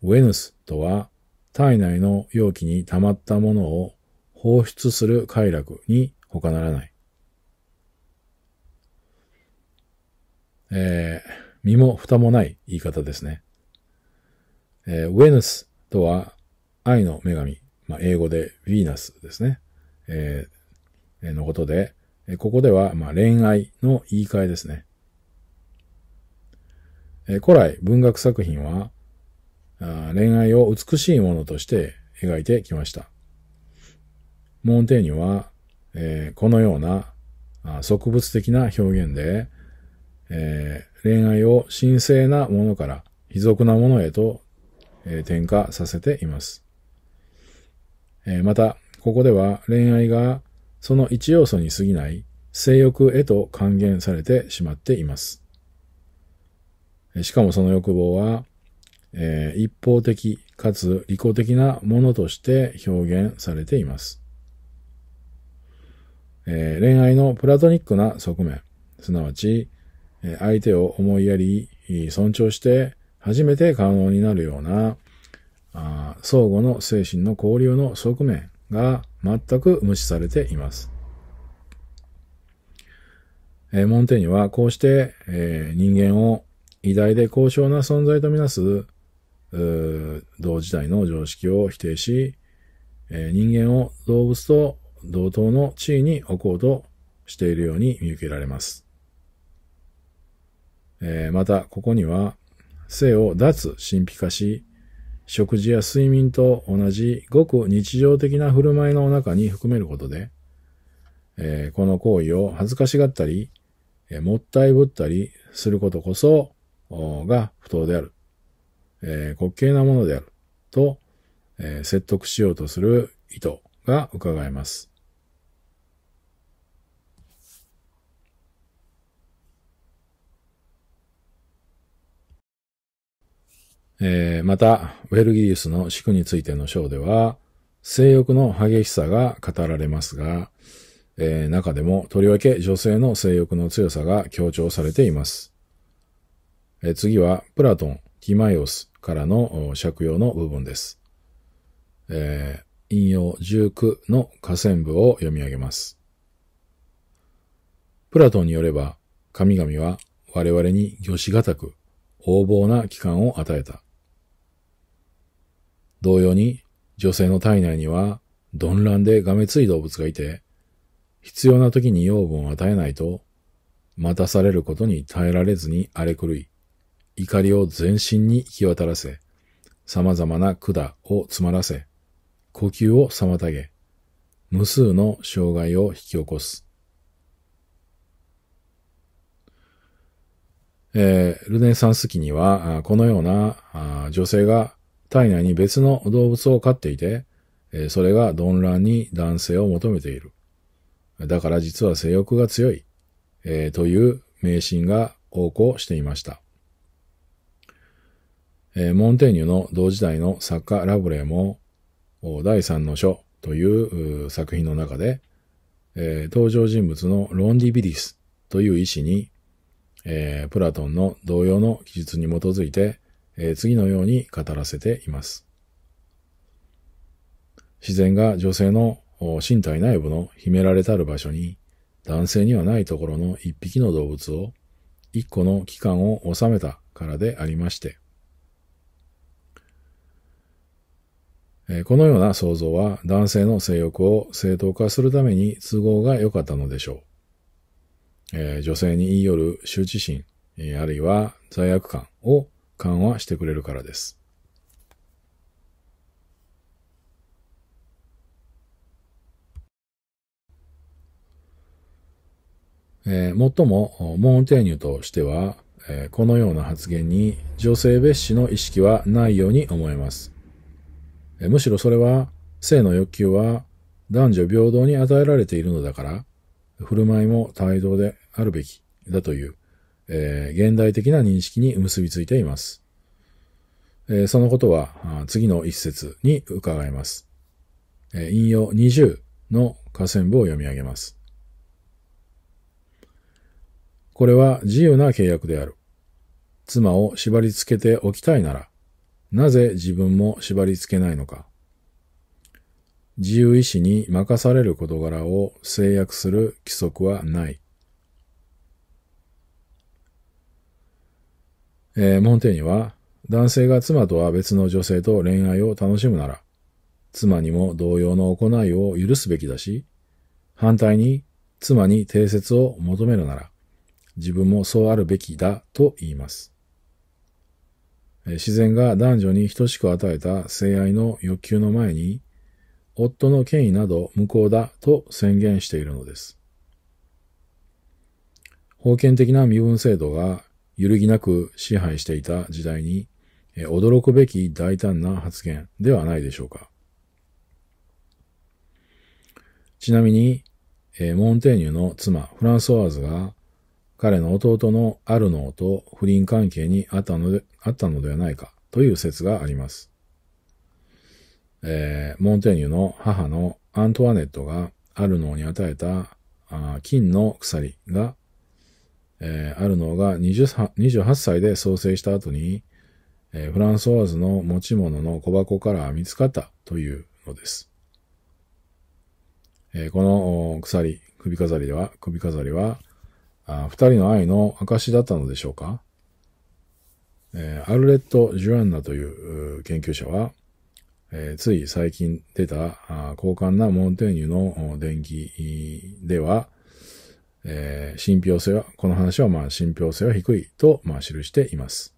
ウェヌスとは体内の容器に溜まったものを放出する快楽に他ならない。えー、身も蓋もない言い方ですね。えー、ウェヌスとは愛の女神、まあ、英語でヴィーナスですね。えー、のことで、ここでは、まあ、恋愛の言い換えですね。え古来文学作品は恋愛を美しいものとして描いてきました。モンテーニュは、えー、このような植物的な表現で、えー、恋愛を神聖なものから卑俗なものへと、えー、転化させています。えまた、ここでは恋愛がその一要素に過ぎない性欲へと還元されてしまっています。しかもその欲望は、えー、一方的かつ利己的なものとして表現されています。えー、恋愛のプラトニックな側面、すなわち、えー、相手を思いやり、尊重して初めて可能になるような、あ相互の精神の交流の側面が全く無視されています。えー、モンテにはこうして、えー、人間を偉大で高尚な存在とみなす、同時代の常識を否定し、えー、人間を動物と同等の地位に置こうとしているように見受けられます。えー、また、ここには、性を脱神秘化し、食事や睡眠と同じごく日常的な振る舞いの中に含めることで、えー、この行為を恥ずかしがったり、えもったいぶったりすることこそ、が不当である、えー、滑稽なものであると、えー、説得しようとする意図が伺えます。えー、また、ウェルギウスの宿についての章では、性欲の激しさが語られますが、えー、中でもとりわけ女性の性欲の強さが強調されています。次は、プラトン、ティマイオスからの借用の部分です。えー、引用19の下線部を読み上げます。プラトンによれば、神々は我々に魚子がたく、横暴な期間を与えた。同様に、女性の体内には、鈍乱でがめつい動物がいて、必要な時に養分を与えないと、待たされることに耐えられずに荒れ狂い、怒りを全身に行き渡らせ、様々な管を詰まらせ、呼吸を妨げ、無数の障害を引き起こす。えー、ルネサンス期には、このような女性が体内に別の動物を飼っていて、それが鈍乱に男性を求めている。だから実は性欲が強い、えー、という迷信が横行していました。えー、モンテーニュの同時代の作家ラブレーも、第三の書という作品の中で、えー、登場人物のロンディビリスという医師に、えー、プラトンの同様の記述に基づいて、えー、次のように語らせています。自然が女性の身体内部の秘められたる場所に、男性にはないところの一匹の動物を、一個の器官を収めたからでありまして、このような想像は男性の性欲を正当化するために都合が良かったのでしょう。女性に言い寄る羞恥心、あるいは罪悪感を緩和してくれるからです。えっともモンテーニュとしては、えこのような発言に女性蔑視の意識はないように思えます。むしろそれは性の欲求は男女平等に与えられているのだから、振る舞いも対等であるべきだという、えー、現代的な認識に結びついています。えー、そのことは次の一節に伺います。えー、引用20の下線部を読み上げます。これは自由な契約である。妻を縛り付けておきたいなら、なぜ自分も縛り付けないのか。自由意志に任される事柄を制約する規則はない。えー、モンテーニは、男性が妻とは別の女性と恋愛を楽しむなら、妻にも同様の行いを許すべきだし、反対に妻に定説を求めるなら、自分もそうあるべきだと言います。自然が男女に等しく与えた性愛の欲求の前に、夫の権威など無効だと宣言しているのです。封建的な身分制度が揺るぎなく支配していた時代に、驚くべき大胆な発言ではないでしょうか。ちなみに、モンテーニュの妻、フランソワーズが、彼の弟のアルノーと不倫関係にあったのであったのではないかという説があります。えー、モンテーニュの母のアントワネットがアルノーに与えた金の鎖が、えー、アルノーが 28, 28歳で創生した後に、えー、フランソワーズの持ち物の小箱から見つかったというのです。えー、この鎖、首飾りでは、首飾りは、二人の愛の証だったのでしょうかえアルレット・ジュアンナという研究者は、えつい最近出た高感なモンテーニュの電気では、え信憑性は、この話はまあ信憑性は低いとまあ記しています。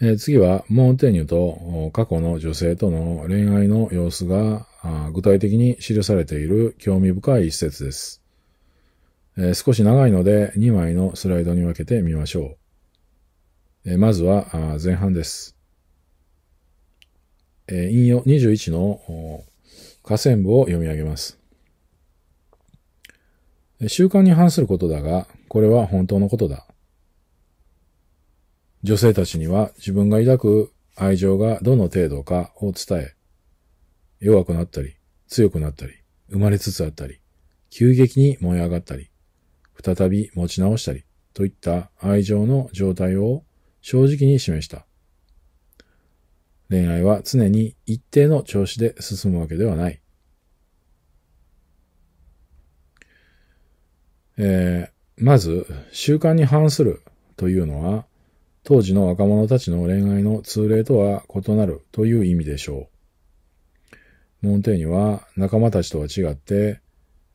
え次は、モンテーニュと過去の女性との恋愛の様子が具体的に記されている興味深い一節です。えー、少し長いので2枚のスライドに分けてみましょう。えー、まずは前半です。えー、引用21の下線部を読み上げます。習慣に反することだが、これは本当のことだ。女性たちには自分が抱く愛情がどの程度かを伝え、弱くなったり、強くなったり、生まれつつあったり、急激に燃え上がったり、再び持ち直したり、といった愛情の状態を正直に示した。恋愛は常に一定の調子で進むわけではない。えー、まず、習慣に反するというのは、当時の若者たちの恋愛の通例とは異なるという意味でしょう。モンテーニは仲間たちとは違って、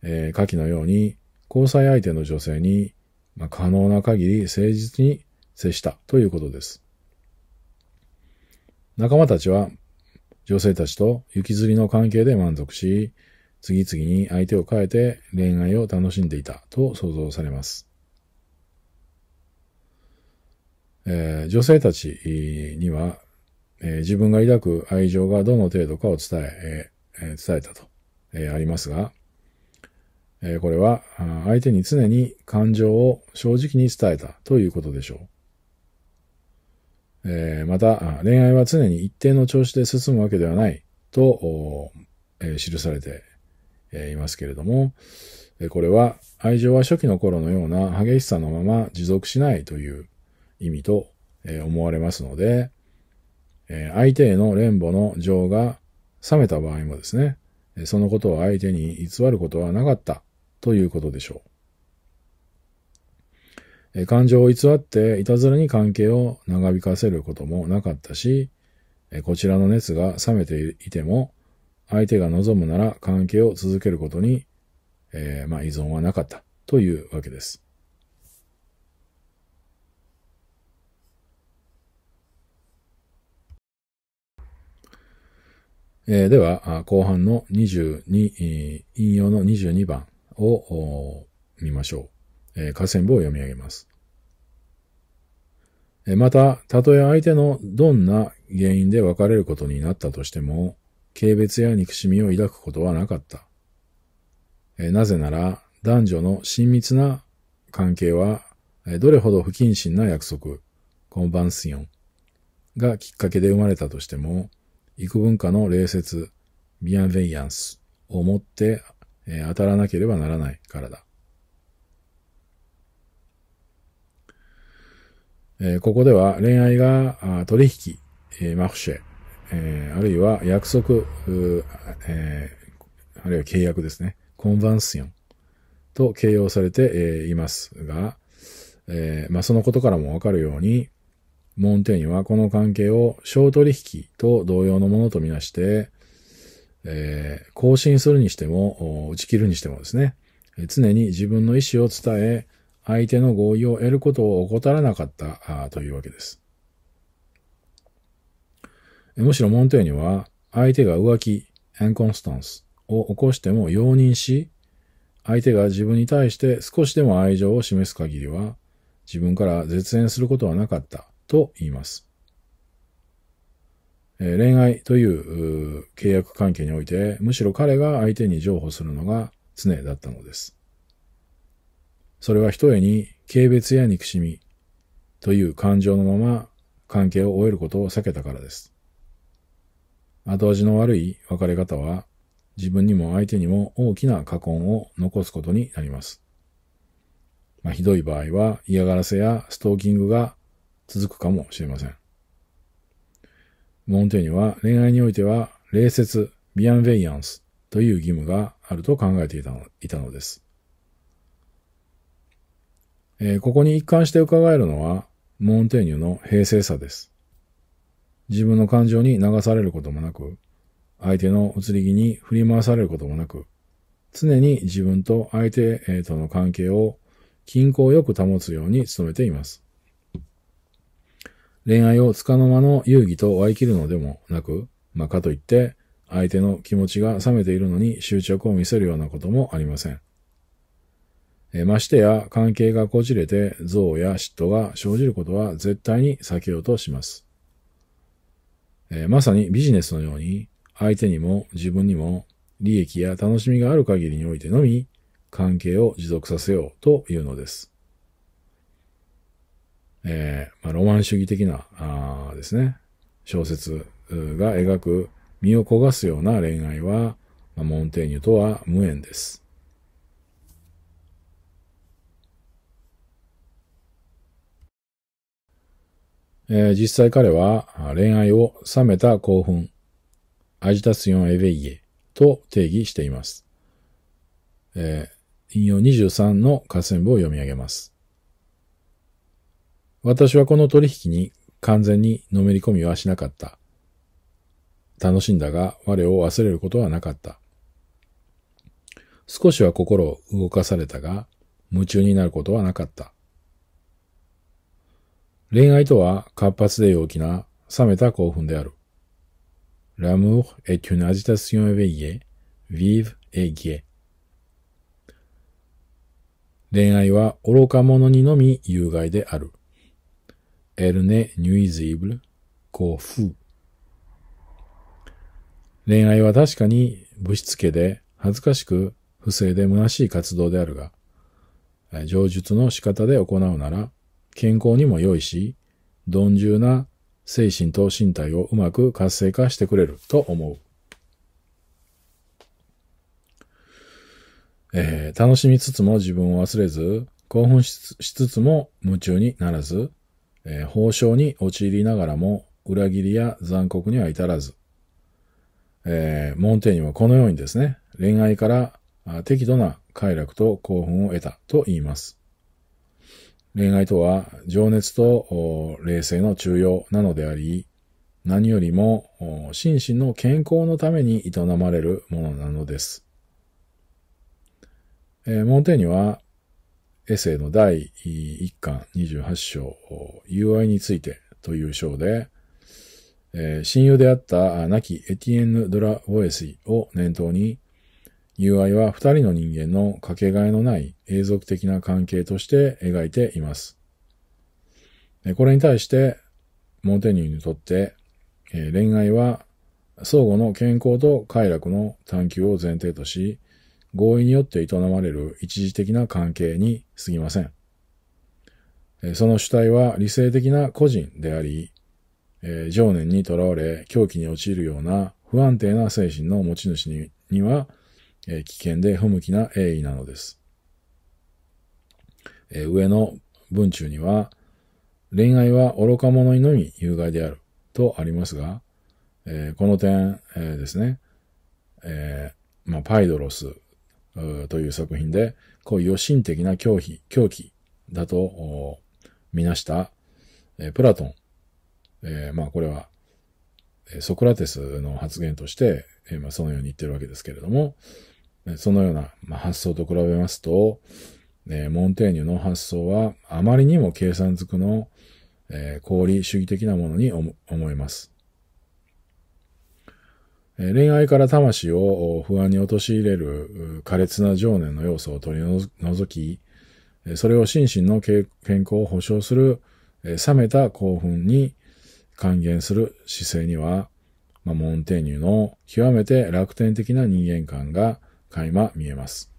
えー、下記のように交際相手の女性に、まあ、可能な限り誠実に接したということです。仲間たちは女性たちと行きずりの関係で満足し、次々に相手を変えて恋愛を楽しんでいたと想像されます。えー、女性たちにはえー、自分が抱く愛情がどの程度かを伝え、えー、伝えたと、えー、ありますが、えこれは相手に常に感情を正直に伝えたということでしょう。えまた、恋愛は常に一定の調子で進むわけではないと、え記されていますけれども、これは愛情は初期の頃のような激しさのまま持続しないという意味と思われますので、え相手への連母の情が冷めた場合もですね、そのことを相手に偽ることはなかったということでしょう。感情を偽っていたずらに関係を長引かせることもなかったし、こちらの熱が冷めていても、相手が望むなら関係を続けることに、えー、まあ依存はなかったというわけです。えー、では、後半の22、引用の22番を見ましょう。えー、下線部を読み上げます。また、たとえ相手のどんな原因で別れることになったとしても、軽蔑や憎しみを抱くことはなかった。なぜなら、男女の親密な関係は、どれほど不謹慎な約束、コンバンスヨンがきっかけで生まれたとしても、幾分かの礼節、ビアンベイアンスをもって、えー、当たらなければならないからだ。えー、ここでは恋愛が取引、えー、マフシェ、えー、あるいは約束、えー、あるいは契約ですね。コンバンスヨンと形容されて、えー、いますが、えー、まあ、そのことからもわかるように、モンテーニはこの関係を商取引と同様のものとみなして、えー、更新するにしても、打ち切るにしてもですね、常に自分の意思を伝え、相手の合意を得ることを怠らなかったというわけです。むしろモンテーニは、相手が浮気、エンコンスタンスを起こしても容認し、相手が自分に対して少しでも愛情を示す限りは、自分から絶縁することはなかったと言います。恋愛という契約関係において、むしろ彼が相手に譲歩するのが常だったのです。それはひとえに軽蔑や憎しみという感情のまま関係を終えることを避けたからです。後味の悪い別れ方は自分にも相手にも大きな過根を残すことになります。まあ、ひどい場合は嫌がらせやストーキングが続くかもしれません。モンテーニュは恋愛においては、礼節、ビアンベイアンスという義務があると考えていたのいたのです。えー、ここに一貫して伺えるのは、モンテーニュの平静さです。自分の感情に流されることもなく、相手の移り気に振り回されることもなく、常に自分と相手との関係を均衡よく保つように努めています。恋愛を束の間の遊戯と割り切るのでもなく、まあ、かといって、相手の気持ちが冷めているのに執着を見せるようなこともありません。えましてや、関係がこじれて、憎悪や嫉妬が生じることは絶対に避けようとします。えまさにビジネスのように、相手にも自分にも利益や楽しみがある限りにおいてのみ、関係を持続させようというのです。えー、まあ、ロマン主義的な、あですね、小説が描く身を焦がすような恋愛は、まあ、モンテーニュとは無縁です。え実際彼は恋愛を冷めた興奮、アジタスヨンエベイエと定義しています。えー、引用23の下線部を読み上げます。私はこの取引に完全にのめり込みはしなかった。楽しんだが我を忘れることはなかった。少しは心を動かされたが夢中になることはなかった。恋愛とは活発で陽気な冷めた興奮である。L'amour est une agitation éveillée, vive et g a i 恋愛は愚か者にのみ有害である。Elle n'est nuisible q u a u f o u 恋愛は確かにぶしつけで恥ずかしく不正で虚しい活動であるが、上述の仕方で行うなら健康にも良いし、鈍重な精神と身体をうまく活性化してくれると思う。えー、楽しみつつも自分を忘れず、興奮しつつも夢中にならず、えー、章に陥りながらも裏切りや残酷には至らず、えー、モンテーニはこのようにですね、恋愛から適度な快楽と興奮を得たと言います。恋愛とは情熱と冷静の中要なのであり、何よりも心身の健康のために営まれるものなのです。えー、モンテーニはエッセイの第1巻28章、友愛についてという章で、えー、親友であった亡きエティエンヌ・ドラ・ボエシを念頭に、友愛は二人の人間のかけがえのない永続的な関係として描いています。これに対して、モンテニューにとって、えー、恋愛は相互の健康と快楽の探求を前提とし、合意によって営まれる一時的な関係に過ぎません。その主体は理性的な個人であり、情念にとらわれ狂気に陥るような不安定な精神の持ち主にには危険で不向きな栄意なのです。上の文中には、恋愛は愚か者にのみ有害であるとありますが、この点ですね、まあ、パイドロスという作品で、こういう心的な狂気、狂気だとみなした、えプラトン、えー、まあこれは、ソクラテスの発言として、えまあ、そのように言ってるわけですけれども、そのような、まあ、発想と比べますと、えモンテーニュの発想はあまりにも計算づくの、えー、功理主義的なものに思います。恋愛から魂を不安に陥れる苛烈な情念の要素を取り除き、それを心身の健康を保障する冷めた興奮に還元する姿勢には、まあ、モンテーニュの極めて楽天的な人間観が垣間見えます。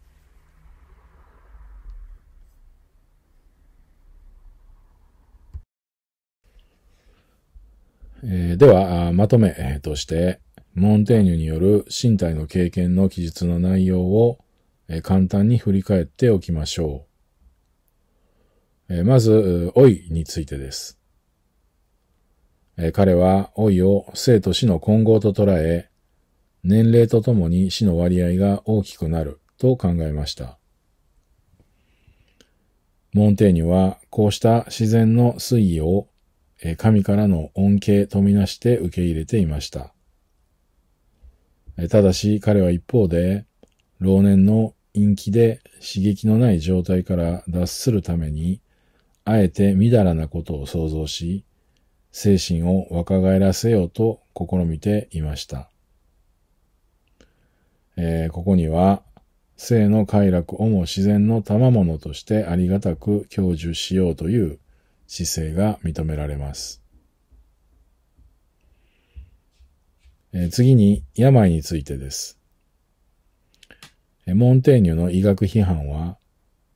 えー、では、まとめとして、モンテーニュによる身体の経験の記述の内容を簡単に振り返っておきましょう。まず、老いについてです。彼は老いを生と死の混合と捉え、年齢とともに死の割合が大きくなると考えました。モンテーニュはこうした自然の推移を神からの恩恵とみなして受け入れていました。ただし彼は一方で、老年の陰気で刺激のない状態から脱するために、あえてみだらなことを想像し、精神を若返らせようと試みていました。えー、ここには、性の快楽をも自然の賜物としてありがたく享受しようという姿勢が認められます。え次に、病についてです。モンテーニュの医学批判は、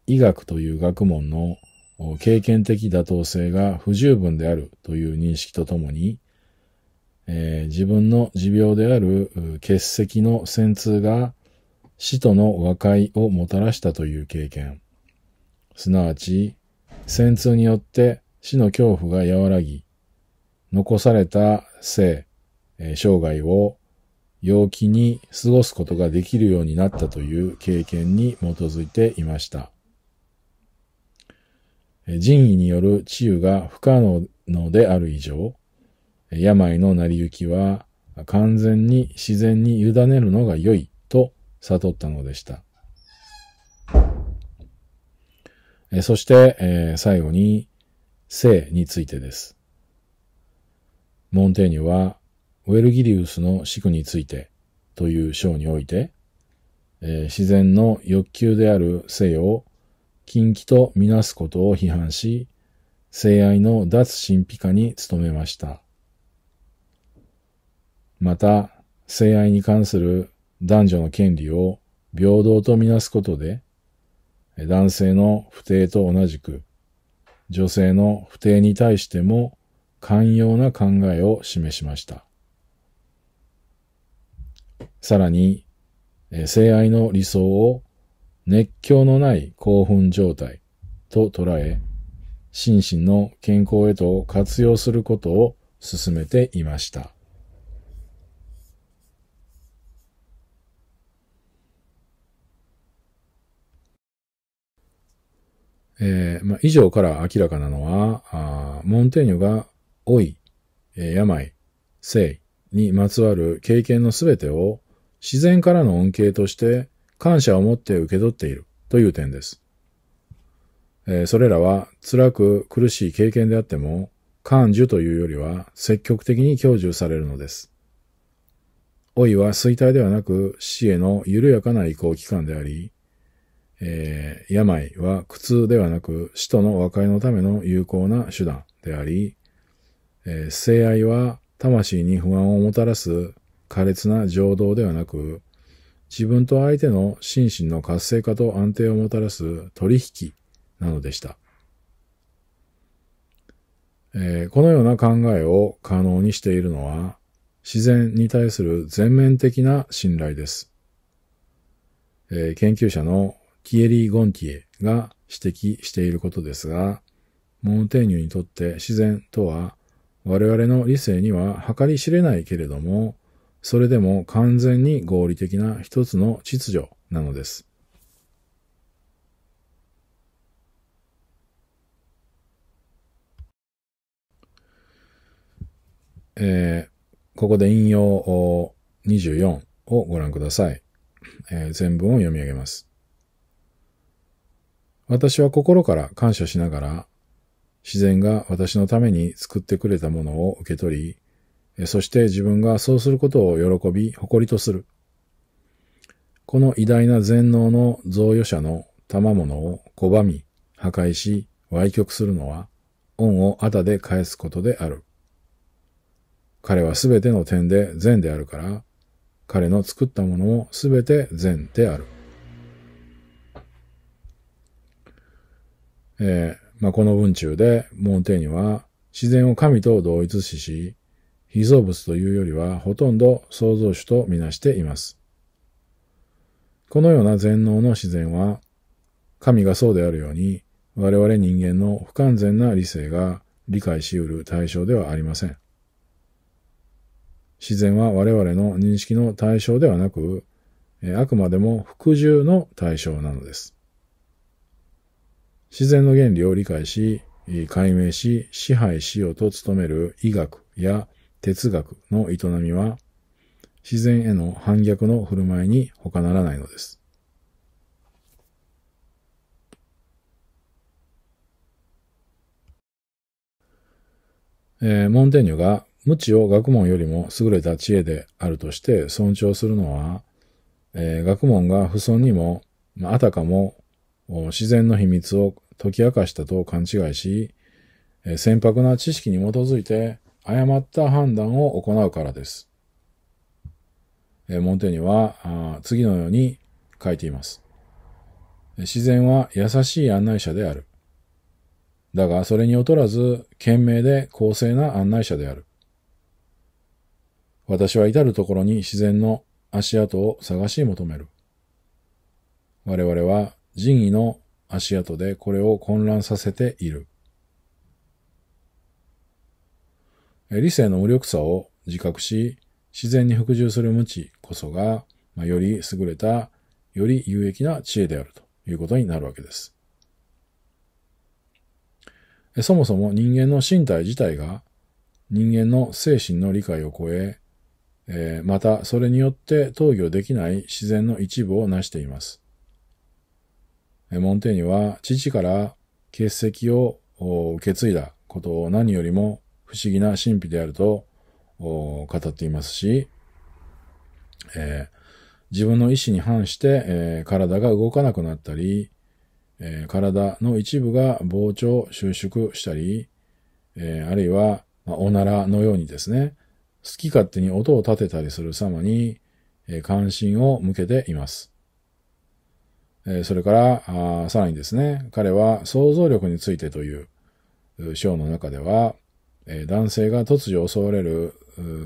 医学という学問の経験的妥当性が不十分であるという認識とともに、えー、自分の持病である結石の潜痛が死との和解をもたらしたという経験、すなわち潜痛によって死の恐怖が和らぎ、残された性、え生涯を陽気に過ごすことができるようになったという経験に基づいていました。人為による治癒が不可能のである以上、病の成り行きは完全に自然に委ねるのが良いと悟ったのでした。そして、え最後に、性についてです。モンテーニュは、ウェルギリウスの四苦についてという章において、えー、自然の欲求である性を禁忌とみなすことを批判し、性愛の脱神秘化に努めました。また、性愛に関する男女の権利を平等とみなすことで、男性の不定と同じく、女性の不定に対しても寛容な考えを示しました。さらに、性愛の理想を熱狂のない興奮状態と捉え、心身の健康へと活用することを進めていました。えーまあ、以上から明らかなのは、モンテーニョが老い、えー、病、性、にまつわる経験のすべてを自然からの恩恵として感謝を持って受け取っているという点です。それらは辛く苦しい経験であっても感受というよりは積極的に享受されるのです。老いは衰退ではなく死への緩やかな移行期間であり、えー、病は苦痛ではなく死との和解のための有効な手段であり、えー、性愛は魂に不安をもたらす苛烈な情動ではなく、自分と相手の心身の活性化と安定をもたらす取引なのでした。えー、このような考えを可能にしているのは、自然に対する全面的な信頼です。えー、研究者のキエリー・ゴンティエが指摘していることですが、モンテーニュにとって自然とは我々の理性には計り知れないけれども、それでも完全に合理的な一つの秩序なのです。えー、ここで引用24をご覧ください、えー、全文を読み上げます。私は心から感謝しながら自然が私のために作ってくれたものを受け取り、そして自分がそうすることを喜び、誇りとする。この偉大な全能の贈与者の賜物を拒み、破壊し、歪曲するのは、恩をあたで返すことである。彼はすべての点で善であるから、彼の作ったものもすべて善である。えーまあ、この文中で、モンテーニは自然を神と同一視し、被造物というよりはほとんど創造主とみなしています。このような全能の自然は、神がそうであるように、我々人間の不完全な理性が理解し得る対象ではありません。自然は我々の認識の対象ではなく、あくまでも服従の対象なのです。自然の原理を理解し、解明し、支配しようと努める医学や哲学の営みは、自然への反逆の振る舞いに他ならないのです。えー、モンテーニュが無知を学問よりも優れた知恵であるとして尊重するのは、えー、学問が不尊にも、まあ、あたかも自然の秘密を解き明かしたと勘違いし、船舶な知識に基づいて誤った判断を行うからです。モンテには次のように書いています。自然は優しい案内者である。だがそれに劣らず、賢明で公正な案内者である。私は至るところに自然の足跡を探し求める。我々は仁義の足跡でこれを混乱させている。理性の無力さを自覚し、自然に服従する無知こそが、まあ、より優れた、より有益な知恵であるということになるわけです。そもそも人間の身体自体が人間の精神の理解を超え、えまたそれによって投与できない自然の一部を成しています。モンテーニは父から欠席を受け継いだことを何よりも不思議な神秘であると語っていますし、えー、自分の意思に反して、えー、体が動かなくなったり、えー、体の一部が膨張、収縮したり、えあるいは、まあ、おならのようにですね、好き勝手に音を立てたりする様に、え関心を向けています。それから、さらにですね、彼は想像力についてという章の中では、男性が突如襲われる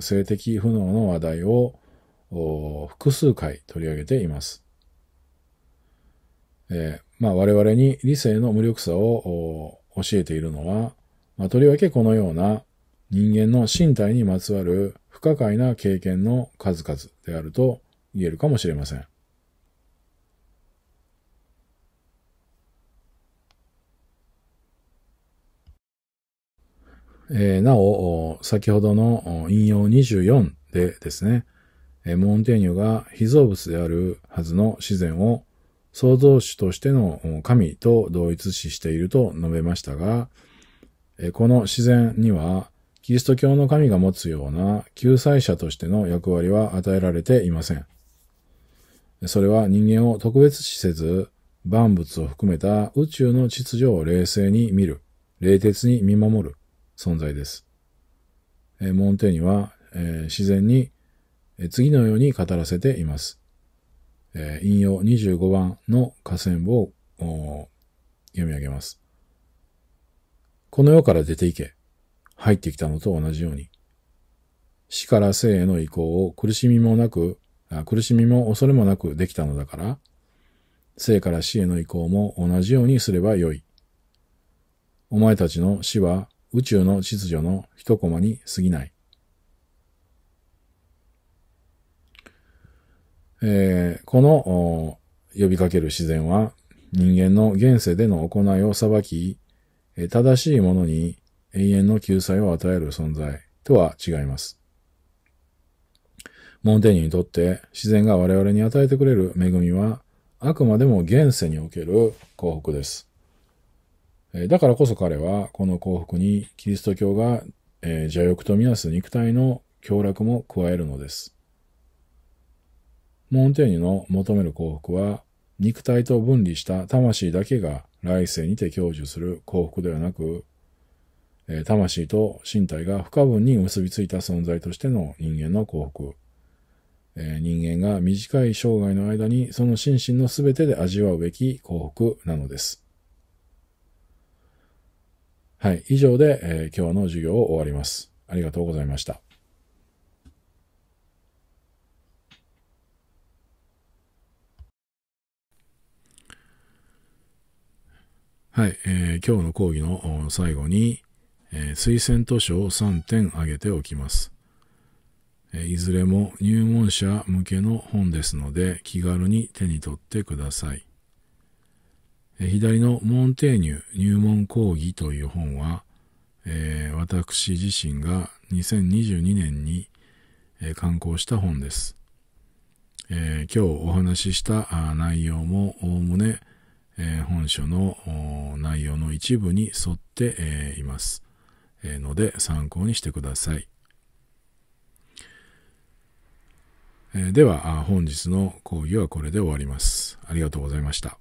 性的不能の話題を複数回取り上げています。えまあ、我々に理性の無力さを教えているのは、まあ、とりわけこのような人間の身体にまつわる不可解な経験の数々であると言えるかもしれません。えー、なお、先ほどの引用24でですね、モンテーニュが被造物であるはずの自然を創造主としての神と同一視していると述べましたが、この自然にはキリスト教の神が持つような救済者としての役割は与えられていません。それは人間を特別視せず、万物を含めた宇宙の秩序を冷静に見る、冷徹に見守る、存在です。えモンテーニは、え自然に、え次のように語らせています。え引用25番の河川部を読み上げます。この世から出ていけ。入ってきたのと同じように。死から生への移行を苦しみもなく、苦しみも恐れもなくできたのだから、生から死への移行も同じようにすればよい。お前たちの死は宇宙の秩序の一コマに過ぎない。えー、この呼びかける自然は人間の現世での行いを裁き、正しいものに永遠の救済を与える存在とは違います。モンテーニにとって自然が我々に与えてくれる恵みはあくまでも現世における幸福です。だからこそ彼は、この幸福にキリスト教が、えー、邪欲とみなす肉体の享楽も加えるのです。モンテーニの求める幸福は、肉体と分離した魂だけが来世にて享受する幸福ではなく、え魂と身体が不可分に結びついた存在としての人間の幸福。え人間が短い生涯の間にその心身の全てで味わうべき幸福なのです。はい。以上で、えー、今日の授業を終わります。ありがとうございました。はい、えー、今日の講義の最後に、えー、推薦図書を3点挙げておきます、えー、いずれも入門者向けの本ですので気軽に手に取ってください。左のモンテーニュ入門講義という本は、えー、私自身が2022年に、えー、刊行した本です。えー、今日お話しした内容もおおむね、えー、本書の内容の一部に沿って、えー、います、えー、ので参考にしてください。えー、では本日の講義はこれで終わります。ありがとうございました。